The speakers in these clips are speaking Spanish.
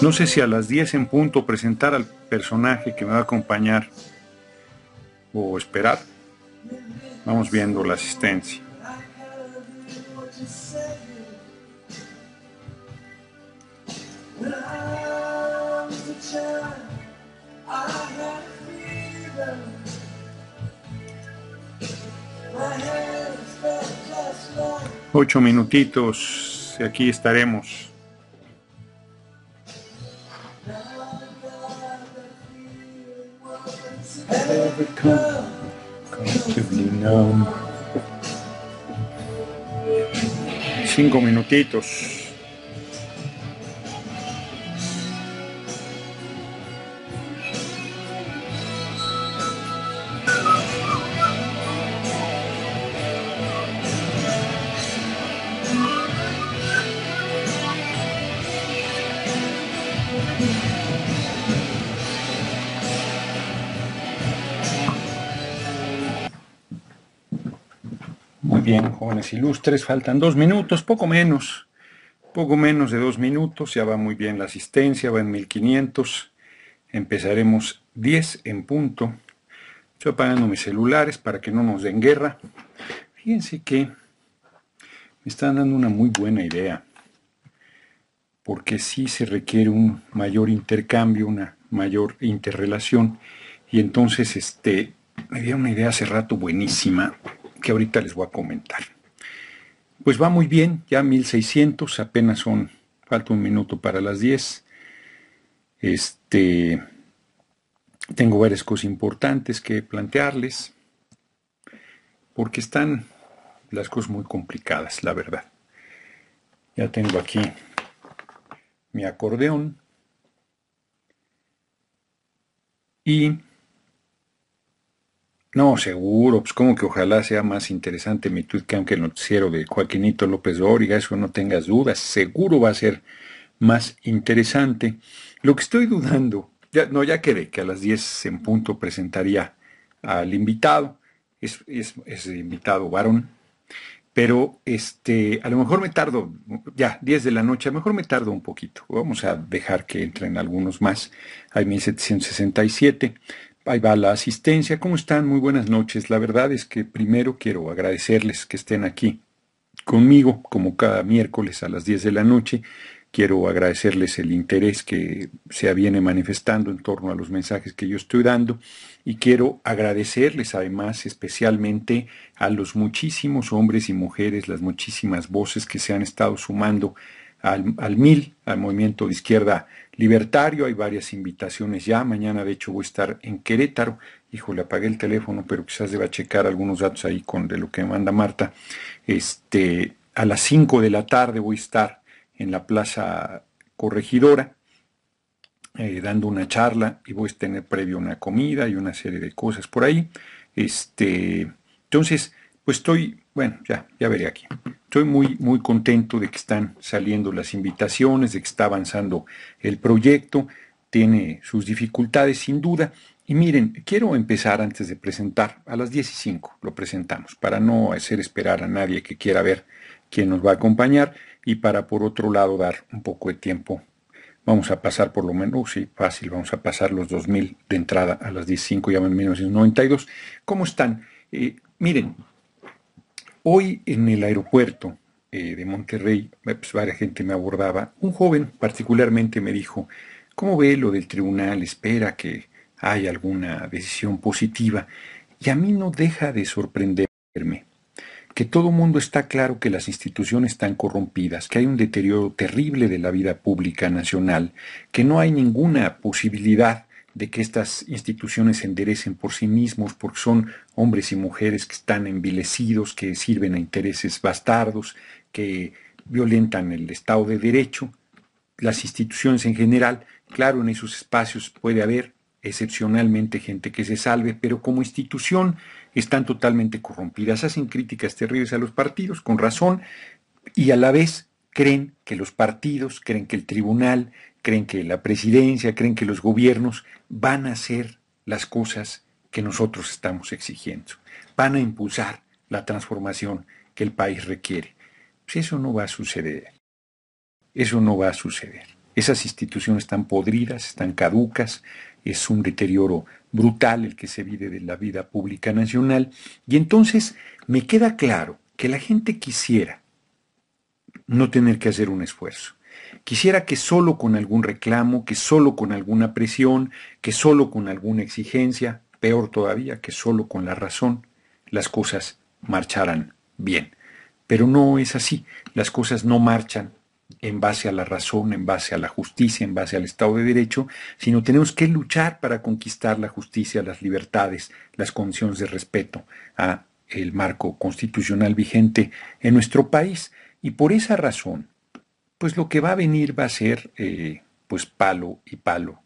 No sé si a las 10 en punto presentar al personaje que me va a acompañar o esperar. Vamos viendo la asistencia. Ocho minutitos y aquí estaremos. Cinco minutitos. ilustres, faltan dos minutos, poco menos, poco menos de dos minutos, ya va muy bien la asistencia, va en 1500, empezaremos 10 en punto. Estoy apagando mis celulares para que no nos den guerra. Fíjense que me están dando una muy buena idea, porque sí se requiere un mayor intercambio, una mayor interrelación, y entonces este, me dio una idea hace rato buenísima que ahorita les voy a comentar. Pues va muy bien, ya 1600, apenas son, falta un minuto para las 10. Este, tengo varias cosas importantes que plantearles, porque están las cosas muy complicadas, la verdad. Ya tengo aquí mi acordeón y no, seguro, pues como que ojalá sea más interesante mi tweet que aunque el noticiero de Joaquinito López de Origa, eso no tengas dudas, seguro va a ser más interesante. Lo que estoy dudando, ya, no, ya quedé que a las 10 en punto presentaría al invitado, es, el invitado varón, pero este, a lo mejor me tardo, ya, 10 de la noche, a lo mejor me tardo un poquito. Vamos a dejar que entren algunos más. Hay 1767. Ahí va la asistencia. ¿Cómo están? Muy buenas noches. La verdad es que primero quiero agradecerles que estén aquí conmigo, como cada miércoles a las 10 de la noche. Quiero agradecerles el interés que se viene manifestando en torno a los mensajes que yo estoy dando y quiero agradecerles además especialmente a los muchísimos hombres y mujeres, las muchísimas voces que se han estado sumando al, MIL, al Movimiento de Izquierda Libertario. Hay varias invitaciones ya. Mañana, de hecho, voy a estar en Querétaro. Híjole, apagué el teléfono, pero quizás deba checar algunos datos ahí con de lo que manda Marta. Este, a las 5 de la tarde voy a estar en la Plaza Corregidora. Eh, dando una charla y voy a tener previo una comida y una serie de cosas por ahí. Este, entonces, pues estoy, bueno, ya, ya veré aquí. Estoy muy, muy contento de que están saliendo las invitaciones, de que está avanzando el proyecto. Tiene sus dificultades, sin duda. Y miren, quiero empezar antes de presentar. A las 15 lo presentamos, para no hacer esperar a nadie que quiera ver quién nos va a acompañar y para, por otro lado, dar un poco de tiempo. Vamos a pasar por lo menos, sí, fácil, vamos a pasar los 2000 de entrada a las 15, ya en 1992. ¿Cómo están? Eh, miren, Hoy en el aeropuerto eh, de Monterrey, eh, pues, varias gente me abordaba. Un joven particularmente me dijo, ¿cómo ve lo del tribunal? ¿Espera que haya alguna decisión positiva? Y a mí no deja de sorprenderme que todo mundo está claro que las instituciones están corrompidas, que hay un deterioro terrible de la vida pública nacional, que no hay ninguna posibilidad de que estas instituciones se enderecen por sí mismos, porque son hombres y mujeres que están envilecidos, que sirven a intereses bastardos, que violentan el Estado de Derecho, las instituciones en general, claro, en esos espacios puede haber excepcionalmente gente que se salve, pero como institución están totalmente corrompidas, hacen críticas terribles a los partidos, con razón, y a la vez creen que los partidos, creen que el tribunal, creen que la presidencia, creen que los gobiernos van a hacer las cosas que nosotros estamos exigiendo, van a impulsar la transformación que el país requiere. Pues eso no va a suceder. Eso no va a suceder. Esas instituciones están podridas, están caducas, es un deterioro brutal el que se vive de la vida pública nacional. Y entonces me queda claro que la gente quisiera no tener que hacer un esfuerzo. Quisiera que solo con algún reclamo, que solo con alguna presión, que solo con alguna exigencia, peor todavía, que solo con la razón, las cosas marcharan bien. Pero no es así. Las cosas no marchan en base a la razón, en base a la justicia, en base al Estado de Derecho, sino tenemos que luchar para conquistar la justicia, las libertades, las condiciones de respeto a el marco constitucional vigente en nuestro país. Y por esa razón, pues lo que va a venir va a ser eh, pues palo y palo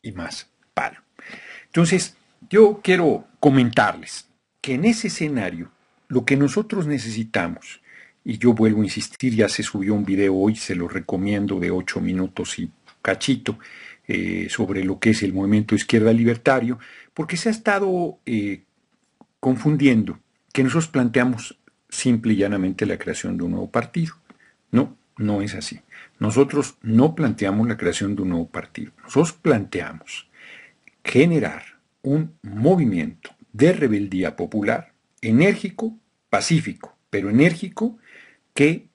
y más palo. Entonces, yo quiero comentarles que en ese escenario lo que nosotros necesitamos, y yo vuelvo a insistir, ya se subió un video hoy, se lo recomiendo de ocho minutos y cachito, eh, sobre lo que es el movimiento izquierda libertario, porque se ha estado eh, confundiendo que nosotros planteamos simple y llanamente la creación de un nuevo partido. No, no es así. Nosotros no planteamos la creación de un nuevo partido. Nosotros planteamos generar un movimiento de rebeldía popular enérgico, pacífico, pero enérgico que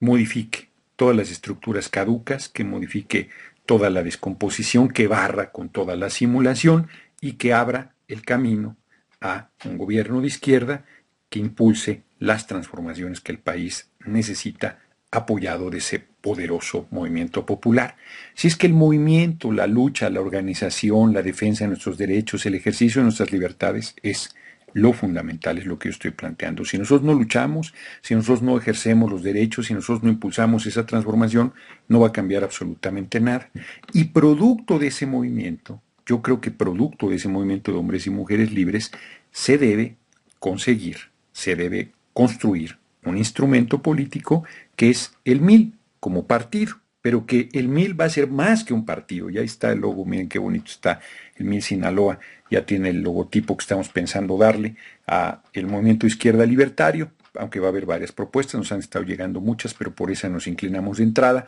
modifique todas las estructuras caducas, que modifique toda la descomposición, que barra con toda la simulación y que abra el camino a un gobierno de izquierda que impulse las transformaciones que el país necesita apoyado de ese poderoso movimiento popular. Si es que el movimiento, la lucha, la organización, la defensa de nuestros derechos, el ejercicio de nuestras libertades es lo fundamental, es lo que yo estoy planteando. Si nosotros no luchamos, si nosotros no ejercemos los derechos, si nosotros no impulsamos esa transformación, no va a cambiar absolutamente nada. Y producto de ese movimiento, yo creo que producto de ese movimiento de hombres y mujeres libres, se debe conseguir, se debe construir un instrumento político que es el MIL como partido, pero que el MIL va a ser más que un partido. Ya está el logo, miren qué bonito está el MIL Sinaloa, ya tiene el logotipo que estamos pensando darle al el movimiento izquierda libertario, aunque va a haber varias propuestas, nos han estado llegando muchas, pero por esa nos inclinamos de entrada.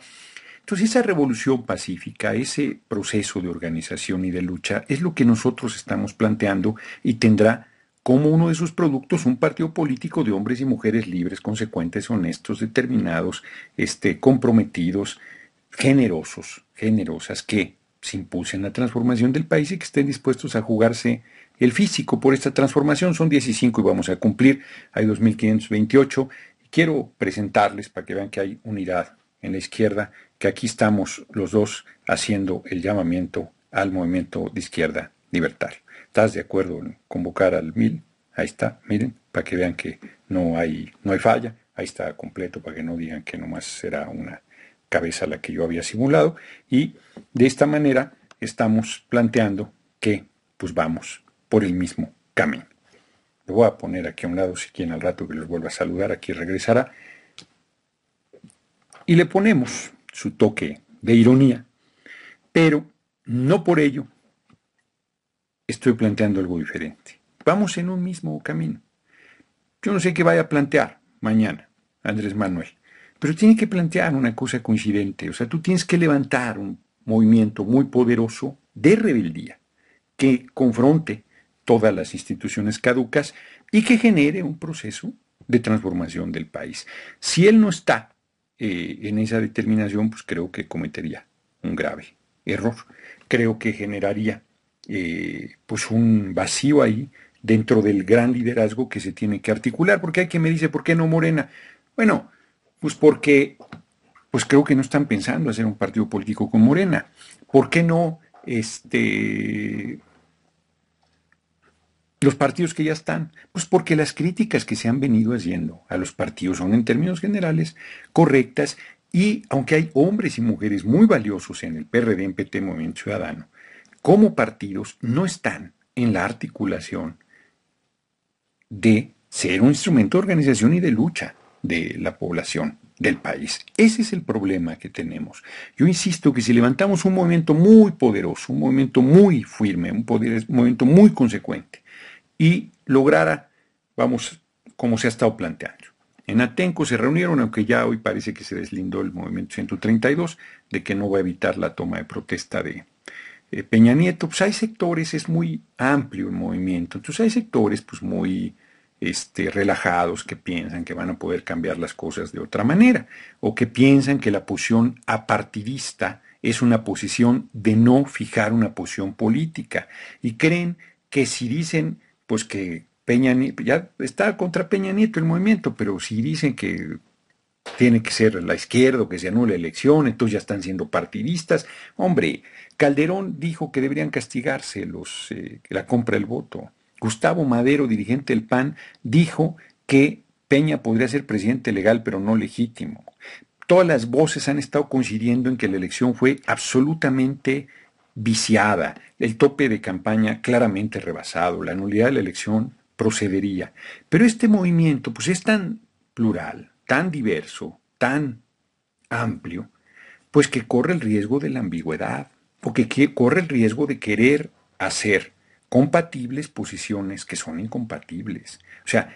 Entonces esa revolución pacífica, ese proceso de organización y de lucha es lo que nosotros estamos planteando y tendrá como uno de sus productos un partido político de hombres y mujeres libres, consecuentes, honestos, determinados, este, comprometidos, generosos, generosas, que se impulsen la transformación del país y que estén dispuestos a jugarse el físico por esta transformación. Son 15 y vamos a cumplir. Hay 2.528. Quiero presentarles para que vean que hay unidad en la izquierda, que aquí estamos los dos haciendo el llamamiento al movimiento de izquierda libertaria. ¿Estás de acuerdo en convocar al MIL? Ahí está, miren, para que vean que no hay, no hay falla. Ahí está completo para que no digan que nomás será una cabeza la que yo había simulado. Y de esta manera estamos planteando que pues vamos por el mismo camino. Lo voy a poner aquí a un lado si quieren al rato que los vuelva a saludar, aquí regresará. Y le ponemos su toque de ironía, pero no por ello estoy planteando algo diferente. Vamos en un mismo camino. Yo no sé qué vaya a plantear mañana Andrés Manuel, pero tiene que plantear una cosa coincidente. O sea, tú tienes que levantar un movimiento muy poderoso de rebeldía que confronte todas las instituciones caducas y que genere un proceso de transformación del país. Si él no está eh, en esa determinación, pues creo que cometería un grave error. Creo que generaría eh, pues un vacío ahí dentro del gran liderazgo que se tiene que articular. Porque hay quien me dice, ¿por qué no Morena? Bueno, pues porque pues creo que no están pensando hacer un partido político con Morena. ¿Por qué no este, los partidos que ya están? Pues porque las críticas que se han venido haciendo a los partidos son en términos generales correctas y aunque hay hombres y mujeres muy valiosos en el PRD, en PT, Movimiento Ciudadano, como partidos no están en la articulación de ser un instrumento de organización y de lucha de la población del país. Ese es el problema que tenemos. Yo insisto que si levantamos un movimiento muy poderoso, un movimiento muy firme, un, movimiento muy consecuente, y lograra, vamos, como se ha estado planteando. En Atenco se reunieron, aunque ya hoy parece que se deslindó el movimiento 132, de que no va a evitar la toma de protesta de, eh, Peña Nieto, pues hay sectores, es muy amplio el movimiento, entonces hay sectores pues muy este, relajados que piensan que van a poder cambiar las cosas de otra manera, o que piensan que la posición apartidista es una posición de no fijar una posición política, y creen que si dicen pues que Peña Nieto, ya está contra Peña Nieto el movimiento, pero si dicen que tiene que ser la izquierda o que se anule la elección, entonces ya están siendo partidistas. Hombre, Calderón dijo que deberían castigarse los, eh, la compra del voto. Gustavo Madero, dirigente del PAN, dijo que Peña podría ser presidente legal pero no legítimo. Todas las voces han estado coincidiendo en que la elección fue absolutamente viciada, el tope de campaña claramente rebasado, la nulidad de la elección procedería. Pero este movimiento pues es tan plural, tan diverso, tan amplio, pues que corre el riesgo de la ambigüedad, o que corre el riesgo de querer hacer compatibles posiciones que son incompatibles. O sea,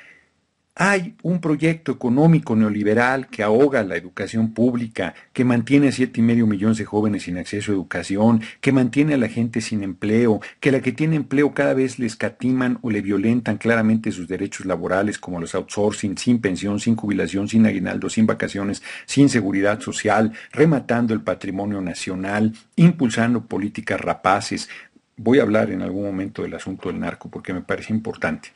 hay un proyecto económico neoliberal que ahoga la educación pública, que mantiene a siete y medio millones de jóvenes sin acceso a educación, que mantiene a la gente sin empleo, que a la que tiene empleo cada vez le escatiman o le violentan claramente sus derechos laborales como los outsourcing, sin pensión, sin jubilación, sin aguinaldo, sin vacaciones, sin seguridad social, rematando el patrimonio nacional, impulsando políticas rapaces. Voy a hablar en algún momento del asunto del narco porque me parece importante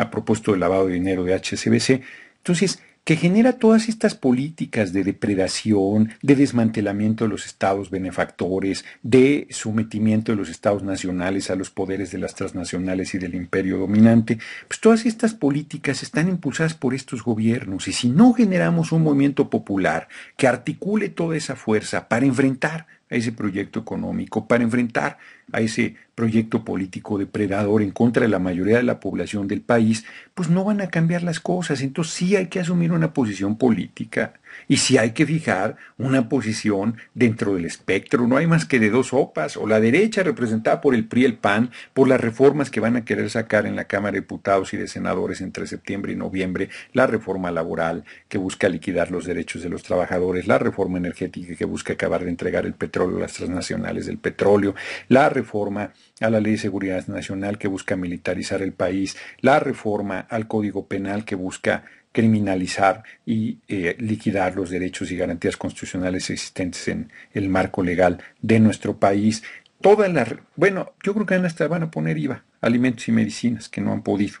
a propósito del lavado de dinero de HCBC. Entonces, que genera todas estas políticas de depredación, de desmantelamiento de los estados benefactores, de sometimiento de los estados nacionales a los poderes de las transnacionales y del imperio dominante, pues todas estas políticas están impulsadas por estos gobiernos y si no generamos un movimiento popular que articule toda esa fuerza para enfrentar a ese proyecto económico, para enfrentar a ese proyecto político depredador en contra de la mayoría de la población del país, pues no van a cambiar las cosas. Entonces sí hay que asumir una posición política y si hay que fijar una posición dentro del espectro, no hay más que de dos opas, o la derecha representada por el PRI el PAN, por las reformas que van a querer sacar en la Cámara de Diputados y de Senadores entre septiembre y noviembre, la reforma laboral que busca liquidar los derechos de los trabajadores, la reforma energética que busca acabar de entregar el petróleo a las transnacionales del petróleo, la reforma a la Ley de Seguridad Nacional que busca militarizar el país, la reforma al Código Penal que busca criminalizar y eh, liquidar los derechos y garantías constitucionales existentes en el marco legal de nuestro país. Toda la bueno, yo creo que hasta van a poner IVA, alimentos y medicinas, que no han podido.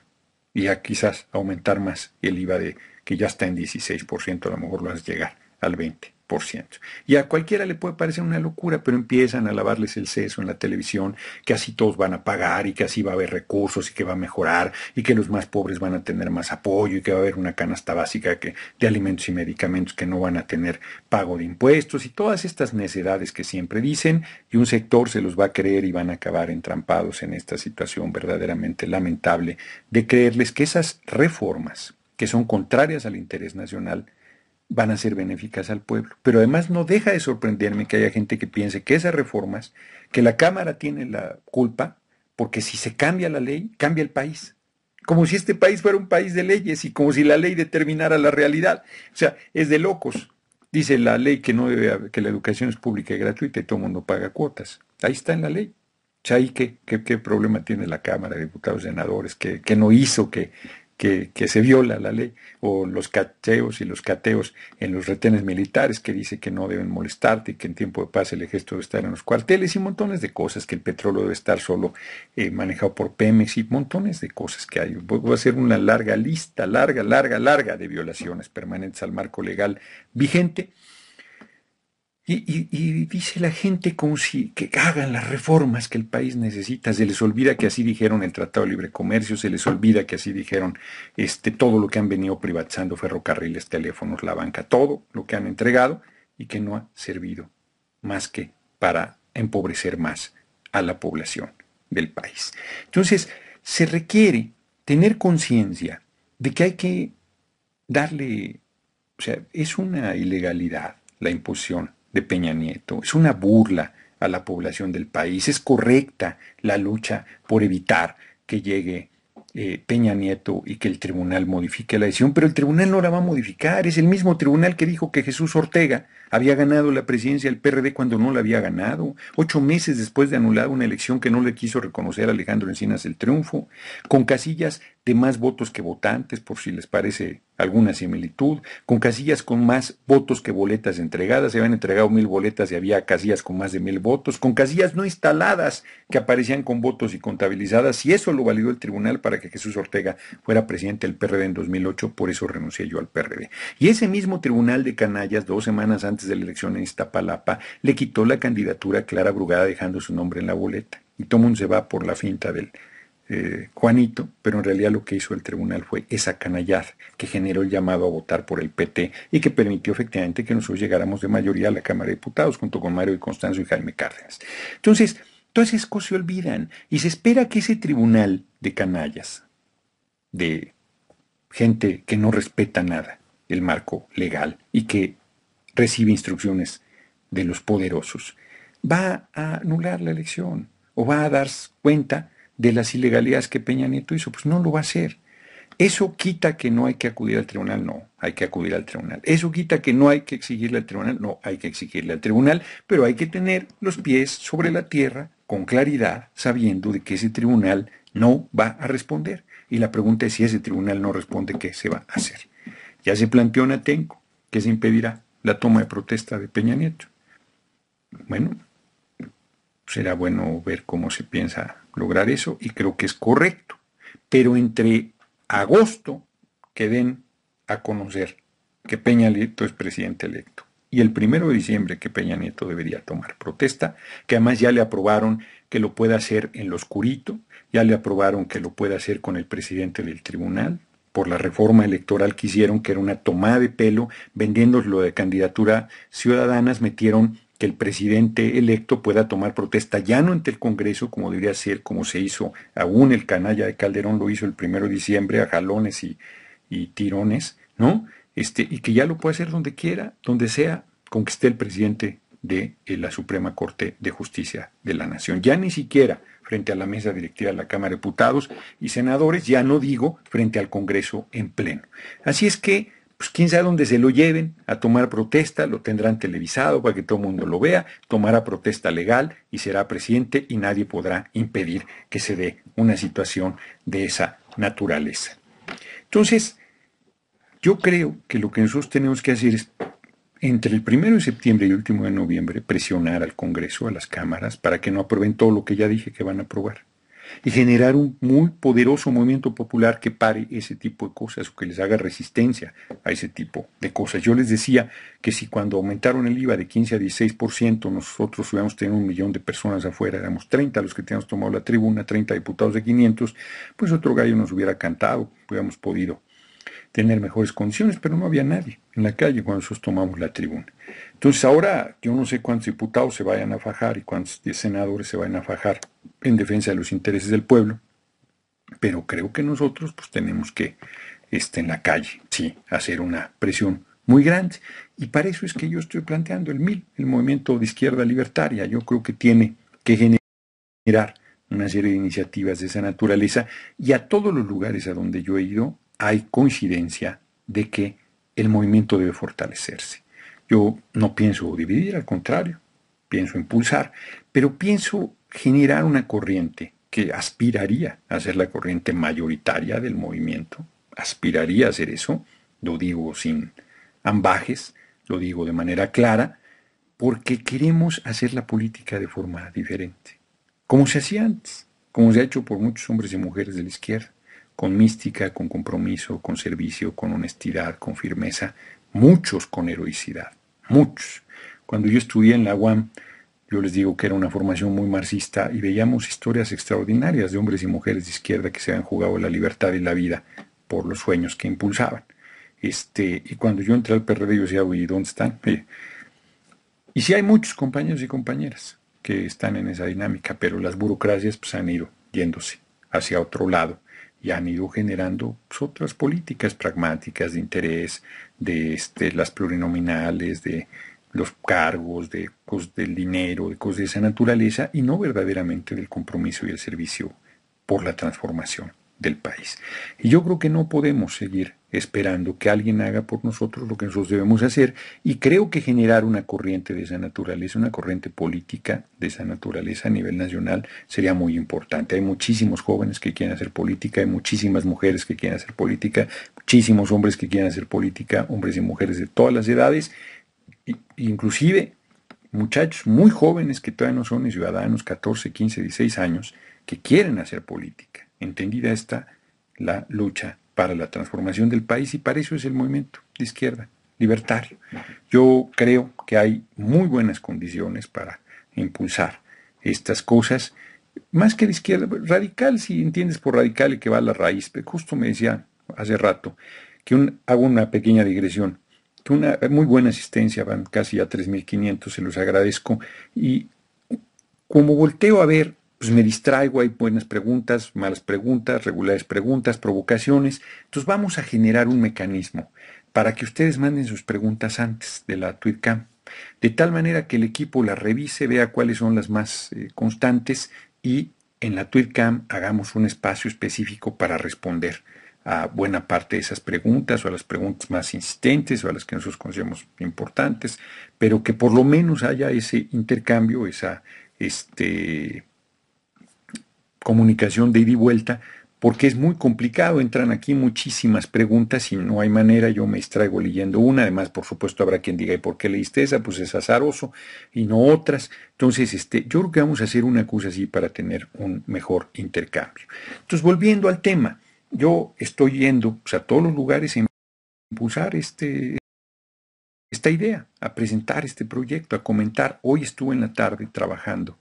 Y a quizás aumentar más el IVA de, que ya está en 16%, a lo mejor lo a llegar al 20%. Y a cualquiera le puede parecer una locura, pero empiezan a lavarles el seso en la televisión, que así todos van a pagar y que así va a haber recursos y que va a mejorar y que los más pobres van a tener más apoyo y que va a haber una canasta básica de alimentos y medicamentos que no van a tener pago de impuestos y todas estas necedades que siempre dicen y un sector se los va a creer y van a acabar entrampados en esta situación verdaderamente lamentable de creerles que esas reformas que son contrarias al interés nacional van a ser benéficas al pueblo. Pero además no deja de sorprenderme que haya gente que piense que esas reformas, que la Cámara tiene la culpa, porque si se cambia la ley, cambia el país. Como si este país fuera un país de leyes y como si la ley determinara la realidad. O sea, es de locos. Dice la ley que, no debe, que la educación es pública y gratuita y todo el mundo paga cuotas. Ahí está en la ley. O sea, qué, qué, problema tiene la Cámara, de diputados, senadores? que no hizo? que que, se viola la ley, o los cateos y los cateos en los retenes militares, que dice que no deben molestarte y que en tiempo de paz el ejército debe estar en los cuarteles y montones de cosas, que el petróleo debe estar solo eh, manejado por Pemex y montones de cosas que hay. Voy a hacer una larga lista, larga, larga, larga de violaciones permanentes al marco legal vigente y, dice la gente como si que hagan las reformas que el país necesita. Se les olvida que así dijeron el Tratado de Libre Comercio, se les olvida que así dijeron este, todo lo que han venido privatizando, ferrocarriles, teléfonos, la banca, todo lo que han entregado y que no ha servido más que para empobrecer más a la población del país. Entonces, se requiere tener conciencia de que hay que darle, o sea, es una ilegalidad la imposición de Peña Nieto. Es una burla a la población del país. Es correcta la lucha por evitar que llegue eh, Peña Nieto y que el tribunal modifique la decisión, pero el tribunal no la va a modificar. Es el mismo tribunal que dijo que Jesús Ortega había ganado la presidencia del PRD cuando no la había ganado, ocho meses después de anular una elección que no le quiso reconocer a Alejandro Encinas el triunfo, con casillas de más votos que votantes, por si les parece alguna similitud, con casillas con más votos que boletas entregadas, se habían entregado mil boletas y había casillas con más de mil votos, con casillas no instaladas que aparecían con votos y contabilizadas, y eso lo validó el tribunal para que Jesús Ortega fuera presidente del PRD en 2008, por eso renuncié yo al PRD. Y ese mismo tribunal de canallas, dos semanas antes de la elección en Iztapalapa, le quitó la candidatura a Clara Brugada dejando su nombre en la boleta y Tomón se va por la finta del eh, Juanito, pero en realidad lo que hizo el tribunal fue esa canallaz que generó el llamado a votar por el PT y que permitió efectivamente que nosotros llegáramos de mayoría a la Cámara de Diputados junto con Mario y Constanzo y Jaime Cárdenas. Entonces, todas esas cosas se olvidan y se espera que ese tribunal de canallas, de gente que no respeta nada el marco legal y que recibe instrucciones de los poderosos, va a anular la elección o va a dar cuenta de las ilegalidades que Peña Nieto hizo. Pues no lo va a hacer. Eso quita que no hay que acudir al tribunal, no, hay que acudir al tribunal. Eso quita que no hay que exigirle al tribunal, no, hay que exigirle al tribunal, pero hay que tener los pies sobre la tierra con claridad, sabiendo de que ese tribunal no va a responder. Y la pregunta es si ese tribunal no responde, ¿qué se va a hacer? Ya se planteó en Atenco que se impedirá la toma de protesta de Peña Nieto. Bueno, será bueno ver cómo se piensa lograr eso y creo que es correcto. Pero entre agosto que den a conocer que Peña Nieto es presidente electo y el primero de diciembre que Peña Nieto debería tomar protesta, que además ya le aprobaron que lo pueda hacer en lo oscurito, ya le aprobaron que lo pueda hacer con el presidente del tribunal, por la reforma electoral que hicieron, que era una tomada de pelo, vendiéndoslo de candidatura ciudadanas, metieron que el presidente electo pueda tomar protesta ya no ante el Congreso, como debería ser, como se hizo, aún el canalla de Calderón lo hizo el primero de diciembre a jalones y, y tirones, ¿no? Este, y que ya lo pueda hacer donde quiera, donde sea, con que esté el presidente de eh, la Suprema Corte de Justicia de la Nación. Ya ni siquiera frente a la mesa directiva de la Cámara de Diputados y Senadores, ya no digo frente al Congreso en pleno. Así es que pues quién sabe dónde se lo lleven a tomar protesta, lo tendrán televisado para que todo el mundo lo vea, tomará protesta legal y será presidente y nadie podrá impedir que se dé una situación de esa naturaleza. Entonces, yo creo que lo que nosotros tenemos que hacer es, entre el primero de septiembre y el último de noviembre, presionar al Congreso, a las cámaras, para que no aprueben todo lo que ya dije que van a aprobar y generar un muy poderoso movimiento popular que pare ese tipo de cosas o que les haga resistencia a ese tipo de cosas. Yo les decía que si cuando aumentaron el IVA de 15 a 16%, nosotros hubiéramos tenido un millón de personas afuera, éramos 30 los que teníamos tomado la tribuna, 30 diputados de 500, pues otro gallo nos hubiera cantado, hubiéramos podido tener mejores condiciones, pero no había nadie en la calle cuando nosotros tomamos la tribuna. Entonces ahora yo no sé cuántos diputados se vayan a fajar y cuántos senadores se vayan a fajar en defensa de los intereses del pueblo, pero creo que nosotros pues tenemos que estar en la calle, sí, hacer una presión muy grande. Y para eso es que yo estoy planteando el MIL, el movimiento de izquierda libertaria. Yo creo que tiene que generar una serie de iniciativas de esa naturaleza y a todos los lugares a donde yo he ido hay coincidencia de que el movimiento debe fortalecerse. Yo no pienso dividir, al contrario, pienso impulsar, pero pienso generar una corriente que aspiraría a ser la corriente mayoritaria del movimiento, aspiraría a hacer eso, lo digo sin ambajes, lo digo de manera clara, porque queremos hacer la política de forma diferente, como se hacía antes, como se ha hecho por muchos hombres y mujeres de la izquierda, con mística, con compromiso, con servicio, con honestidad, con firmeza, muchos con heroicidad, muchos. Cuando yo estudié en la UAM, yo les digo que era una formación muy marxista y veíamos historias extraordinarias de hombres y mujeres de izquierda que se habían jugado la libertad y la vida por los sueños que impulsaban. Este, y cuando yo entré al PRD, yo decía, ¿y ¿dónde están? Y sí hay muchos compañeros y compañeras que están en esa dinámica, pero las burocracias pues, han ido yéndose hacia otro lado y han ido generando pues, otras políticas pragmáticas de interés, de este, las plurinominales, de los cargos, de, del dinero, de cosas de esa naturaleza, y no verdaderamente del compromiso y el servicio por la transformación del país. Y yo creo que no podemos seguir esperando que alguien haga por nosotros lo que nosotros debemos hacer y creo que generar una corriente de esa naturaleza, una corriente política de esa naturaleza a nivel nacional sería muy importante. Hay muchísimos jóvenes que quieren hacer política, hay muchísimas mujeres que quieren hacer política, muchísimos hombres que quieren hacer política, hombres y mujeres de todas las edades, inclusive muchachos muy jóvenes que todavía no son ciudadanos, 14, 15, 16 años, que quieren hacer política entendida está la lucha para la transformación del país y para eso es el movimiento de izquierda libertario. Yo creo que hay muy buenas condiciones para impulsar estas cosas, más que de izquierda, pues, radical, si entiendes por radical y que va a la raíz, pues, justo me decía hace rato, que hago una pequeña digresión, que una muy buena asistencia, van casi a 3.500, se los agradezco, y como volteo a ver pues me distraigo, hay buenas preguntas, malas preguntas, regulares preguntas, provocaciones. Entonces vamos a generar un mecanismo para que ustedes manden sus preguntas antes de la TweetCam, de tal manera que el equipo las revise, vea cuáles son las más eh, constantes y en la TweetCam hagamos un espacio específico para responder a buena parte de esas preguntas o a las preguntas más insistentes o a las que nosotros consideramos importantes, pero que por lo menos haya ese intercambio, esa este, comunicación de ida y vuelta, porque es muy complicado, entran aquí muchísimas preguntas y no hay manera, yo me extraigo leyendo una, además por supuesto habrá quien diga, ¿y por qué leíste esa? Pues es azaroso y no otras. Entonces, este, yo creo que vamos a hacer una cosa así para tener un mejor intercambio. Entonces, volviendo al tema, yo estoy yendo pues, a todos los lugares a impulsar este, esta idea, a presentar este proyecto, a comentar. Hoy estuve en la tarde trabajando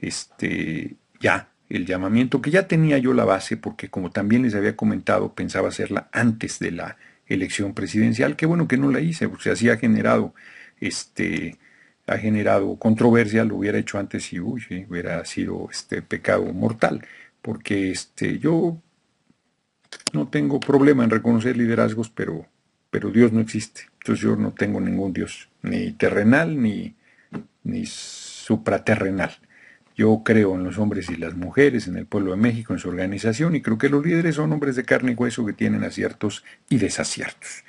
este, ya el llamamiento, que ya tenía yo la base, porque como también les había comentado, pensaba hacerla antes de la elección presidencial. Qué bueno que no la hice, porque así ha generado, este, ha generado controversia, lo hubiera hecho antes y hubiera sido este pecado mortal, porque este, yo no tengo problema en reconocer liderazgos, pero, pero Dios no existe. Entonces yo no tengo ningún Dios, ni terrenal, ni, ni supraterrenal. Yo creo en los hombres y las mujeres, en el pueblo de México, en su organización, y creo que los líderes son hombres de carne y hueso que tienen aciertos y desaciertos.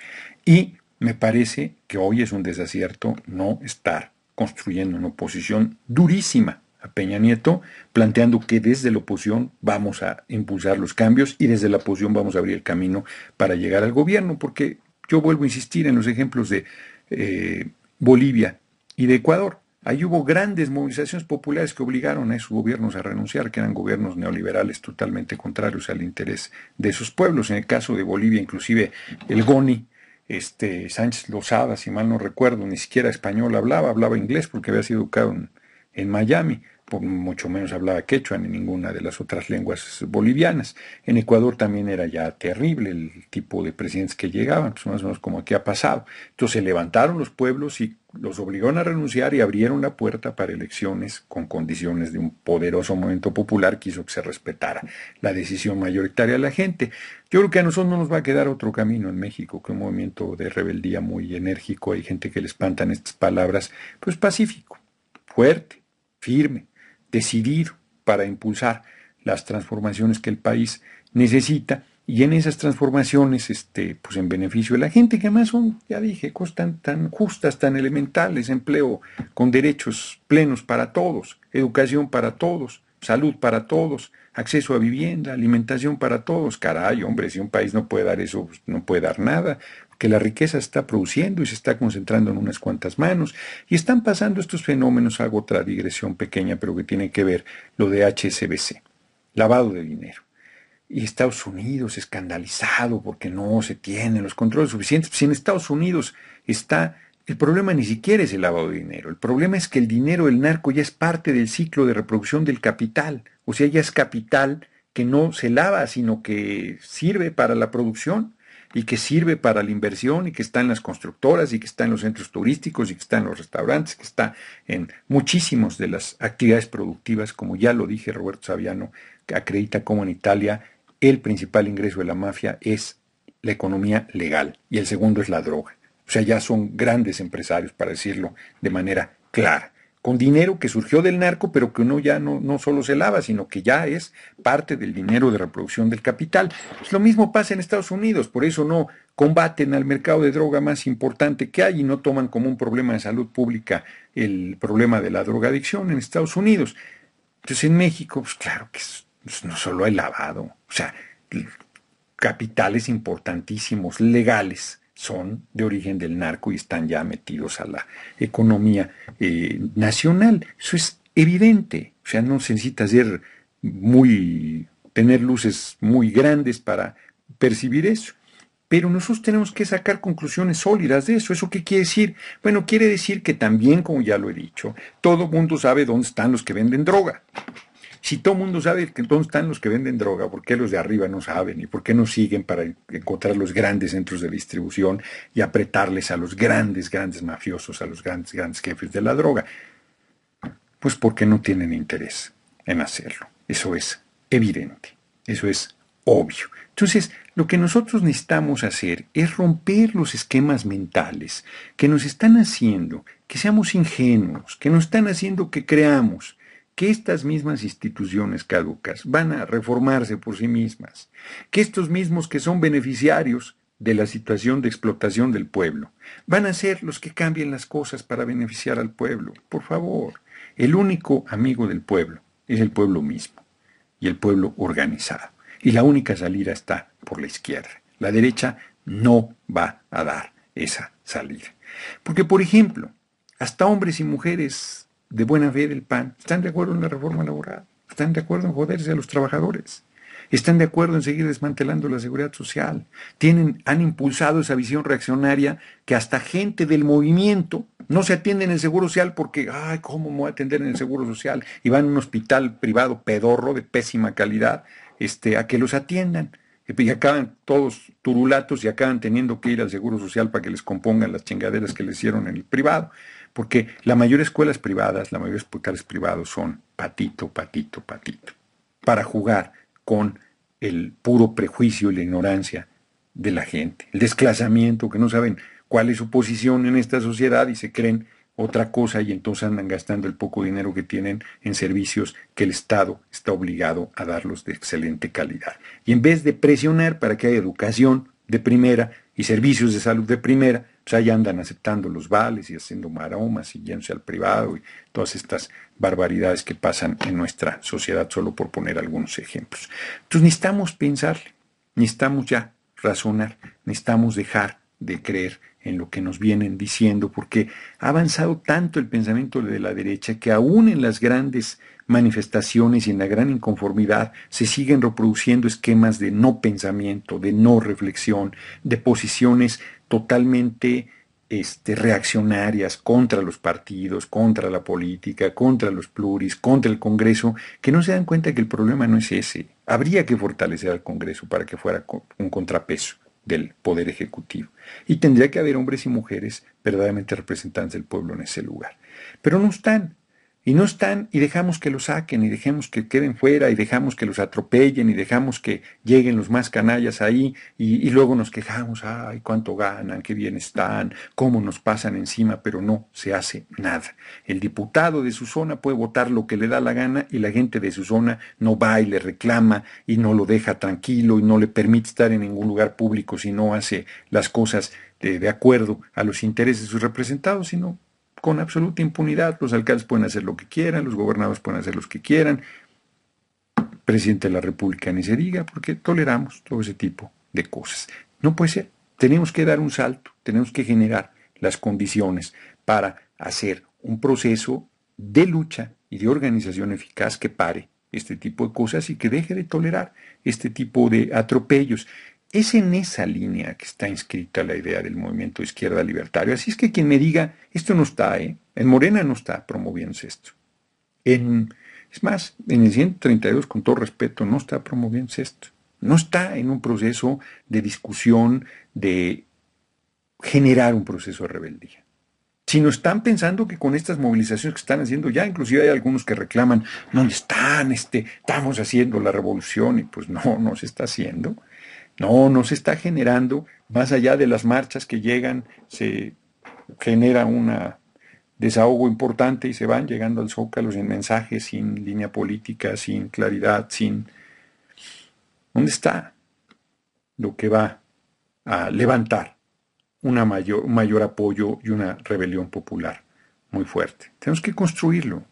Y me parece que hoy es un desacierto no estar construyendo una oposición durísima a Peña Nieto, planteando que desde la oposición vamos a impulsar los cambios y desde la oposición vamos a abrir el camino para llegar al gobierno, porque yo vuelvo a insistir en los ejemplos de eh, Bolivia y de Ecuador. Ahí hubo grandes movilizaciones populares que obligaron a esos gobiernos a renunciar, que eran gobiernos neoliberales totalmente contrarios al interés de sus pueblos. En el caso de Bolivia, inclusive el GONI, este, Sánchez Lozada, si mal no recuerdo, ni siquiera español hablaba, hablaba inglés porque había sido educado en Miami mucho menos hablaba quechua ni ninguna de las otras lenguas bolivianas. En Ecuador también era ya terrible el tipo de presidentes que llegaban, pues más o menos como aquí ha pasado. Entonces se levantaron los pueblos y los obligaron a renunciar y abrieron la puerta para elecciones con condiciones de un poderoso movimiento popular que hizo que se respetara la decisión mayoritaria de la gente. Yo creo que a nosotros no nos va a quedar otro camino en México que un movimiento de rebeldía muy enérgico, hay gente que le espantan estas palabras, pues pacífico, fuerte, firme, decidir para impulsar las transformaciones que el país necesita y en esas transformaciones, este, pues en beneficio de la gente, que además son, ya dije, cosas tan, justas, tan elementales, empleo con derechos plenos para todos, educación para todos, salud para todos, acceso a vivienda, alimentación para todos. Caray, hombre, si un país no puede dar eso, pues, no puede dar nada que la riqueza está produciendo y se está concentrando en unas cuantas manos, y están pasando estos fenómenos, hago otra digresión pequeña, pero que tiene que ver lo de HSBC, lavado de dinero. Y Estados Unidos escandalizado porque no se tienen los controles suficientes. Si en Estados Unidos está el problema ni siquiera es el lavado de dinero. El problema es que el dinero del narco ya es parte del ciclo de reproducción del capital. O sea, ya es capital que no se lava, sino que sirve para la producción y que sirve para la inversión y que está en las constructoras y que está en los centros turísticos y que está en los restaurantes, que está en muchísimos de las actividades productivas, como ya lo dije Roberto Saviano, que acredita como en Italia el principal ingreso de la mafia es la economía legal y el segundo es la droga. O sea, ya son grandes empresarios, para decirlo de manera clara con dinero que surgió del narco, pero que uno ya no, no solo se lava, sino que ya es parte del dinero de reproducción del capital. Pues lo mismo pasa en Estados Unidos, por eso no combaten al mercado de droga más importante que hay y no toman como un problema de salud pública el problema de la drogadicción en Estados Unidos. Entonces en México, pues claro que pues no solo hay lavado, o sea, capitales importantísimos, legales, son de origen del narco y están ya metidos a la economía eh, nacional. Eso es evidente. O sea, no se necesita ser muy, tener luces muy grandes para percibir eso. Pero nosotros tenemos que sacar conclusiones sólidas de eso. ¿Eso qué quiere decir? Bueno, quiere decir que también, como ya lo he dicho, todo mundo sabe dónde están los que venden droga. Si todo el mundo sabe que dónde están los que venden droga, ¿por qué los de arriba no saben? ¿Y por qué no siguen para encontrar los grandes centros de distribución y apretarles a los grandes, grandes mafiosos, a los grandes, grandes jefes de la droga? Pues porque no tienen interés en hacerlo. Eso es evidente, eso es obvio. Entonces, lo que nosotros necesitamos hacer es romper los esquemas mentales que nos están haciendo que seamos ingenuos, que nos están haciendo que creamos que estas mismas instituciones caducas van a reformarse por sí mismas, que estos mismos que son beneficiarios de la situación de explotación del pueblo van a ser los que cambien las cosas para beneficiar al pueblo. Por favor, el único amigo del pueblo es el pueblo mismo y el pueblo organizado. Y la única salida está por la izquierda. La derecha no va a dar esa salida. Porque, por ejemplo, hasta hombres y mujeres de buena fe del PAN están de acuerdo en la reforma laboral, están de acuerdo en joderse a los trabajadores, están de acuerdo en seguir desmantelando la seguridad social, tienen, han impulsado esa visión reaccionaria que hasta gente del movimiento no se atiende en el seguro social porque, ay, ¿cómo me voy a atender en el seguro social? Y van a un hospital privado pedorro de pésima calidad este, a que los atiendan. Y acaban todos turulatos y acaban teniendo que ir al seguro social para que les compongan las chingaderas que les hicieron en el privado. Porque la mayores escuelas privadas, la mayoría de escuelas privados son patito, patito, patito. Para jugar con el puro prejuicio y la ignorancia de la gente, el desclasamiento, que no saben cuál es su posición en esta sociedad y se creen otra cosa y entonces andan gastando el poco dinero que tienen en servicios que el Estado está obligado a darlos de excelente calidad. Y en vez de presionar para que haya educación de primera y servicios de salud de primera, o sea, ya andan aceptando los vales y haciendo maromas y yéndose al privado y todas estas barbaridades que pasan en nuestra sociedad, solo por poner algunos ejemplos. Entonces necesitamos pensar, necesitamos ya razonar, necesitamos dejar de creer en lo que nos vienen diciendo, porque ha avanzado tanto el pensamiento de la derecha que aún en las grandes manifestaciones y en la gran inconformidad se siguen reproduciendo esquemas de no pensamiento, de no reflexión, de posiciones totalmente este, reaccionarias contra los partidos, contra la política, contra los pluris, contra el Congreso, que no se dan cuenta que el problema no es ese. Habría que fortalecer al Congreso para que fuera un contrapeso del Poder Ejecutivo. Y tendría que haber hombres y mujeres verdaderamente representantes del pueblo en ese lugar. Pero no están y no están y dejamos que los saquen y dejemos que queden fuera y dejamos que los atropellen y dejamos que lleguen los más canallas ahí y, luego nos quejamos, ay, cuánto ganan, qué bien están, cómo nos pasan encima, pero no se hace nada. El diputado de su zona puede votar lo que le da la gana y la gente de su zona no va y le reclama y no lo deja tranquilo y no le permite estar en ningún lugar público si no hace las cosas de, eh, de acuerdo a los intereses de sus representados, sino con absoluta impunidad. Los alcaldes pueden hacer lo que quieran, los gobernados pueden hacer lo que quieran, presidente de la República ni se diga, porque toleramos todo ese tipo de cosas. No puede ser. Tenemos que dar un salto, tenemos que generar las condiciones para hacer un proceso de lucha y de organización eficaz que pare este tipo de cosas y que deje de tolerar este tipo de atropellos. Es en esa línea que está inscrita la idea del movimiento izquierda libertario. Así es que quien me diga, esto no está, ¿eh? en Morena no está promoviéndose esto. En, es más, en el 132, con todo respeto, no está promoviéndose esto. No está en un proceso de discusión, de generar un proceso de rebeldía. Si no están pensando que con estas movilizaciones que están haciendo ya, inclusive hay algunos que reclaman, no están? Este, estamos haciendo la revolución y pues no, no se está haciendo. No, no se está generando, más allá de las marchas que llegan, se genera un desahogo importante y se van llegando al zócalo sin mensajes, sin línea política, sin claridad, sin... ¿Dónde está lo que va a levantar un mayor apoyo y una rebelión popular muy fuerte? Tenemos que construirlo,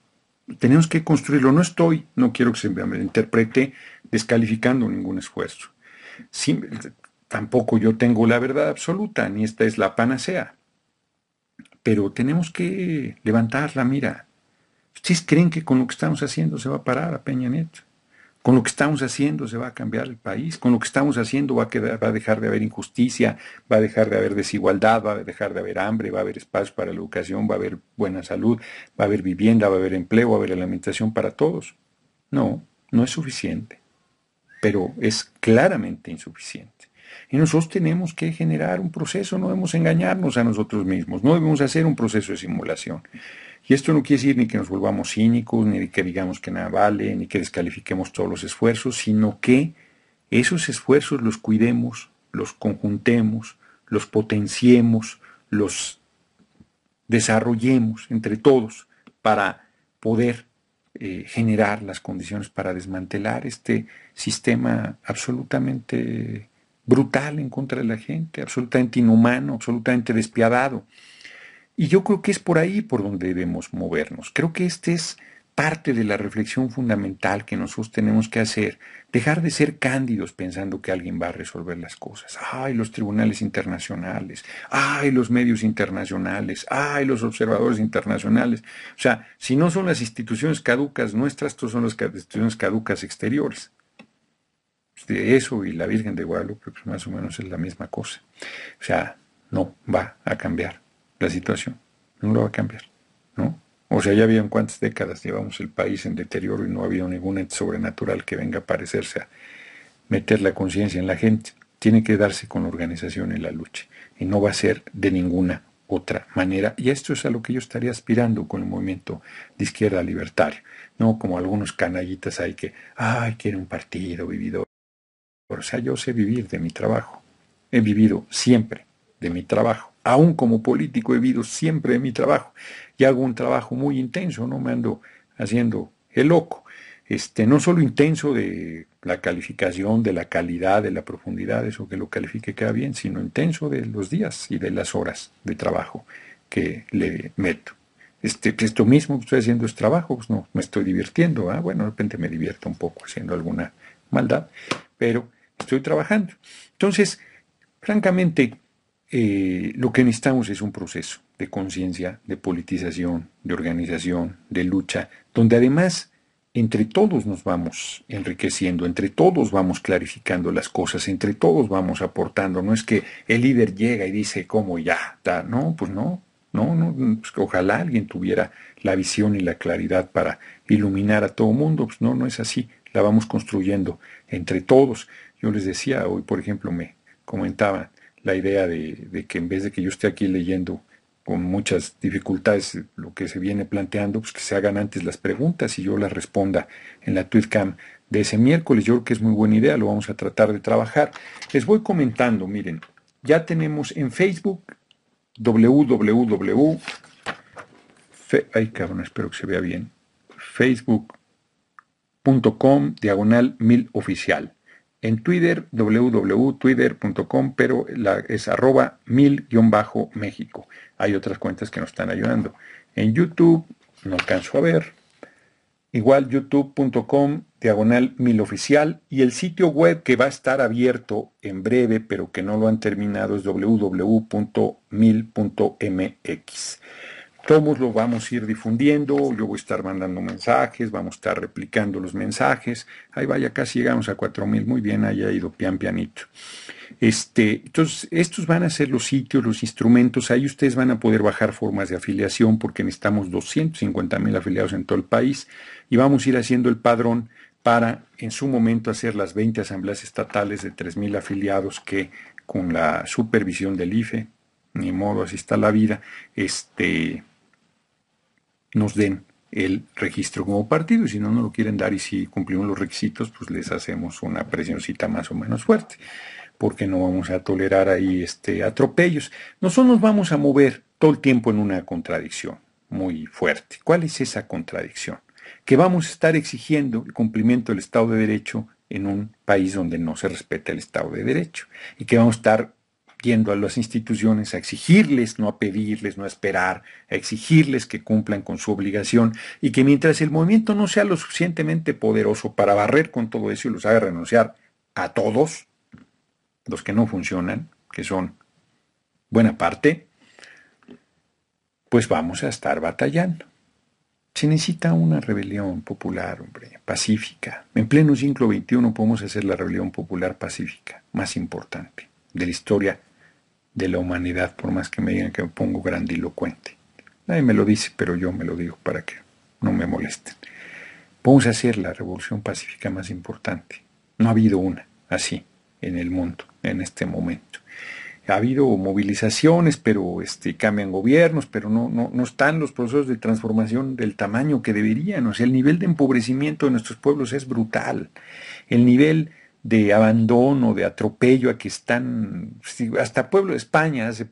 tenemos que construirlo. No estoy, no quiero que se me interprete descalificando ningún esfuerzo tampoco yo tengo la verdad absoluta, ni esta es la panacea. Pero tenemos que levantar la mira. ¿Ustedes creen que con lo que estamos haciendo se va a parar a Peña Nieto? Con lo que estamos haciendo se va a cambiar el país, con lo que estamos haciendo va a, va a dejar de haber injusticia, va a dejar de haber desigualdad, va a dejar de haber hambre, va a haber espacio para la educación, va a haber buena salud, va a haber vivienda, va a haber empleo, va a haber alimentación para todos. No, no es suficiente pero es claramente insuficiente. Y nosotros tenemos que generar un proceso, no debemos engañarnos a nosotros mismos, no debemos hacer un proceso de simulación. Y esto no quiere decir ni que nos volvamos cínicos, ni que digamos que nada vale, ni que descalifiquemos todos los esfuerzos, sino que esos esfuerzos los cuidemos, los conjuntemos, los potenciemos, los desarrollemos entre todos para poder eh, generar las condiciones para desmantelar este sistema absolutamente brutal en contra de la gente, absolutamente inhumano, absolutamente despiadado. Y yo creo que es por ahí por donde debemos movernos. Creo que este es parte de la reflexión fundamental que nosotros tenemos que hacer, dejar de ser cándidos pensando que alguien va a resolver las cosas. Ay, los tribunales internacionales, ay, los medios internacionales, ay, los observadores internacionales. O sea, si no son las instituciones caducas nuestras, estos son las instituciones caducas exteriores. Pues, de eso y la Virgen de Guadalupe, pues más o menos es la misma cosa. O sea, no va a cambiar la situación, no lo va a cambiar, ¿no? O sea, ya habían cuántas décadas llevamos el país en deterioro y no ha habido ningún ente sobrenatural que venga a parecerse a meter la conciencia en la gente. Tiene que darse con la organización en la lucha y no va a ser de ninguna otra manera. Y esto es a lo que yo estaría aspirando con el movimiento de izquierda libertario. no como algunos canallitas hay que, ay, quiere un partido vividor. O sea, yo sé vivir de mi trabajo. He vivido siempre de mi trabajo aún como político he vivido siempre de mi trabajo y hago un trabajo muy intenso, no me ando haciendo el loco. Este, no solo intenso de la calificación, de la calidad, de la profundidad, eso que lo califique queda bien, sino intenso de los días y de las horas de trabajo que le meto. Este, esto mismo que estoy haciendo es trabajo, pues no, me estoy divirtiendo, ¿ah? bueno, de repente me divierto un poco haciendo alguna maldad, pero estoy trabajando. Entonces, francamente, eh, lo que necesitamos es un proceso de conciencia, de politización, de organización, de lucha, donde además entre todos nos vamos enriqueciendo, entre todos vamos clarificando las cosas, entre todos vamos aportando. No es que el líder llega y dice, ¿cómo ya? No, pues no, no, no pues ojalá alguien tuviera la visión y la claridad para iluminar a todo mundo. Pues no, no es así. La vamos construyendo entre todos. Yo les decía, hoy por ejemplo me comentaban, la idea de, que en vez de que yo esté aquí leyendo con muchas dificultades lo que se viene planteando, pues que se hagan antes las preguntas y yo las responda en la TweetCam de ese miércoles. Yo creo que es muy buena idea, lo vamos a tratar de trabajar. Les voy comentando, miren, ya tenemos en Facebook www. ay, cabrón, espero que se vea bien. Facebook.com diagonal mil oficial. En Twitter, www.twitter.com, pero la, es arroba mil-méxico. Hay otras cuentas que nos están ayudando. En YouTube, no alcanzo a ver. Igual youtube.com, diagonal oficial. Y el sitio web que va a estar abierto en breve, pero que no lo han terminado, es www.mil.mx. Todos lo vamos a ir difundiendo, yo voy a estar mandando mensajes, vamos a estar replicando los mensajes. Ahí vaya, casi llegamos a 4.000, muy bien, haya ido pian pianito. Este, entonces, estos van a ser los sitios, los instrumentos, ahí ustedes van a poder bajar formas de afiliación porque necesitamos 250.000 afiliados en todo el país y vamos a ir haciendo el padrón para en su momento hacer las 20 asambleas estatales de 3.000 afiliados que con la supervisión del IFE, ni modo, así está la vida, este, nos den el registro como partido y si no, no lo quieren dar y si cumplimos los requisitos, pues les hacemos una presioncita más o menos fuerte, porque no vamos a tolerar ahí este atropellos. Nosotros nos vamos a mover todo el tiempo en una contradicción muy fuerte. ¿Cuál es esa contradicción? Que vamos a estar exigiendo el cumplimiento del Estado de Derecho en un país donde no se respeta el Estado de Derecho y que vamos a estar yendo a las instituciones a exigirles, no a pedirles, no a esperar, a exigirles que cumplan con su obligación y que mientras el movimiento no sea lo suficientemente poderoso para barrer con todo eso y los haga renunciar a todos, los que no funcionan, que son buena parte, pues vamos a estar batallando. Se necesita una rebelión popular, hombre, pacífica. En pleno siglo XXI podemos hacer la rebelión popular pacífica, más importante, de la historia de la humanidad, por más que me digan que me pongo grandilocuente. Nadie me lo dice, pero yo me lo digo para que no me molesten. Vamos a hacer la revolución pacífica más importante. No ha habido una así en el mundo en este momento. Ha habido movilizaciones, pero este, cambian gobiernos, pero no, no, no están los procesos de transformación del tamaño que deberían. O sea, el nivel de empobrecimiento de nuestros pueblos es brutal. El nivel de abandono, de atropello a que están, hasta Pueblo de España hace